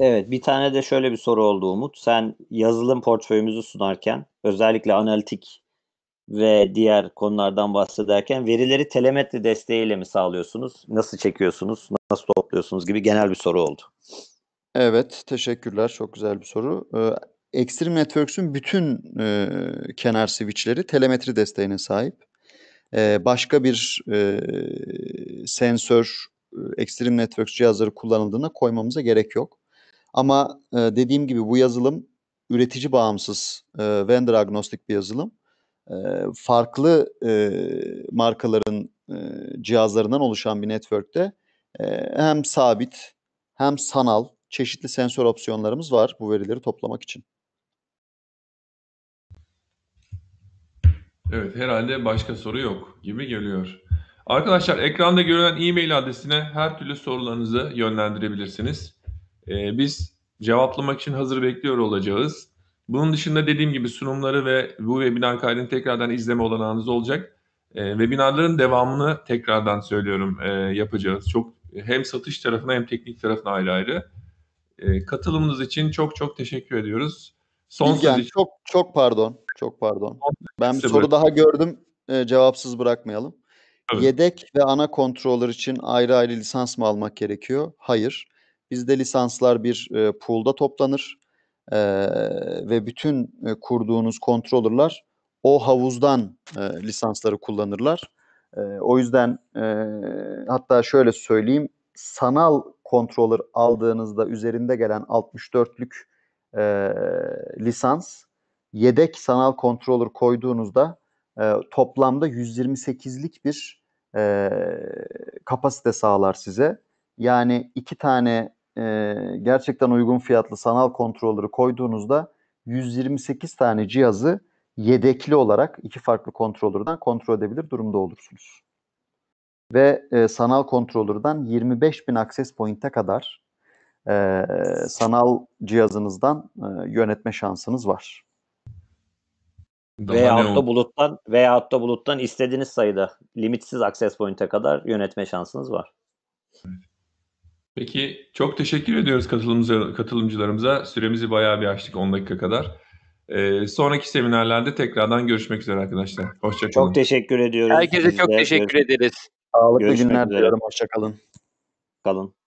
Evet bir tane de şöyle bir soru oldu Umut. Sen yazılım portföyümüzü sunarken özellikle analitik ve diğer konulardan bahsederken verileri telemetri desteğiyle mi sağlıyorsunuz? Nasıl çekiyorsunuz? Nasıl topluyorsunuz gibi genel bir soru oldu. Evet, teşekkürler. Çok güzel bir soru. Extreme Networks'ün bütün, eee, kenar switch'leri telemetri desteğine sahip. Eee, başka bir, eee, sensör, Extreme Networks cihazları kullanıldığında koymamıza gerek yok. Ama, eee, dediğim gibi bu yazılım üretici bağımsız, eee, vendor agnostik bir yazılım. Eee, farklı, eee, markaların, eee, cihazlarından oluşan bir network'te, eee, hem sabit hem sanal çeşitli sensör opsiyonlarımız var bu verileri toplamak için. Evet herhalde başka soru yok gibi geliyor. Arkadaşlar ekranda görülen e-mail adresine her türlü sorularınızı yönlendirebilirsiniz. Ee, biz cevaplamak için hazır bekliyor olacağız. Bunun dışında dediğim gibi sunumları ve bu webinar kaydını tekrardan izleme olanağınız olacak. Ee, webinarların devamını tekrardan söylüyorum e, yapacağız. Çok hem satış tarafına hem teknik tarafına ayrı ayrı. E, katılımınız için çok çok teşekkür ediyoruz. Son Bilgen, için... çok çok pardon. Çok pardon. Ben bir soru daha gördüm. E, cevapsız bırakmayalım. Evet. Yedek ve ana kontroller için ayrı ayrı lisans mı almak gerekiyor? Hayır. Bizde lisanslar bir e, pool'da toplanır e, ve bütün e, kurduğunuz kontrollerler o havuzdan e, lisansları kullanırlar. E, o yüzden e, hatta şöyle söyleyeyim sanal controller aldığınızda üzerinde gelen 64'lük e, lisans yedek sanal controller koyduğunuzda e, toplamda 128'lik bir e, kapasite sağlar size. Yani iki tane e, gerçekten uygun fiyatlı sanal kontrolleri koyduğunuzda 128 tane cihazı yedekli olarak iki farklı kontrollerden kontrol edebilir durumda olursunuz ve e, sanal controller'dan 25 bin access point'e kadar e, sanal cihazınızdan e, yönetme şansınız var. Veya da buluttan veya da buluttan istediğiniz sayıda limitsiz access point'e kadar yönetme şansınız var. Peki çok teşekkür ediyoruz katılımcılarımıza. Süremizi bayağı bir açtık 10 dakika kadar. Ee, sonraki seminerlerde tekrardan görüşmek üzere arkadaşlar. Hoşçakalın. Çok teşekkür ediyoruz. Herkese çok teşekkür ederiz. Sağlıklı Görüşmek günler diliyorum. Hoşça kalın. Kalın.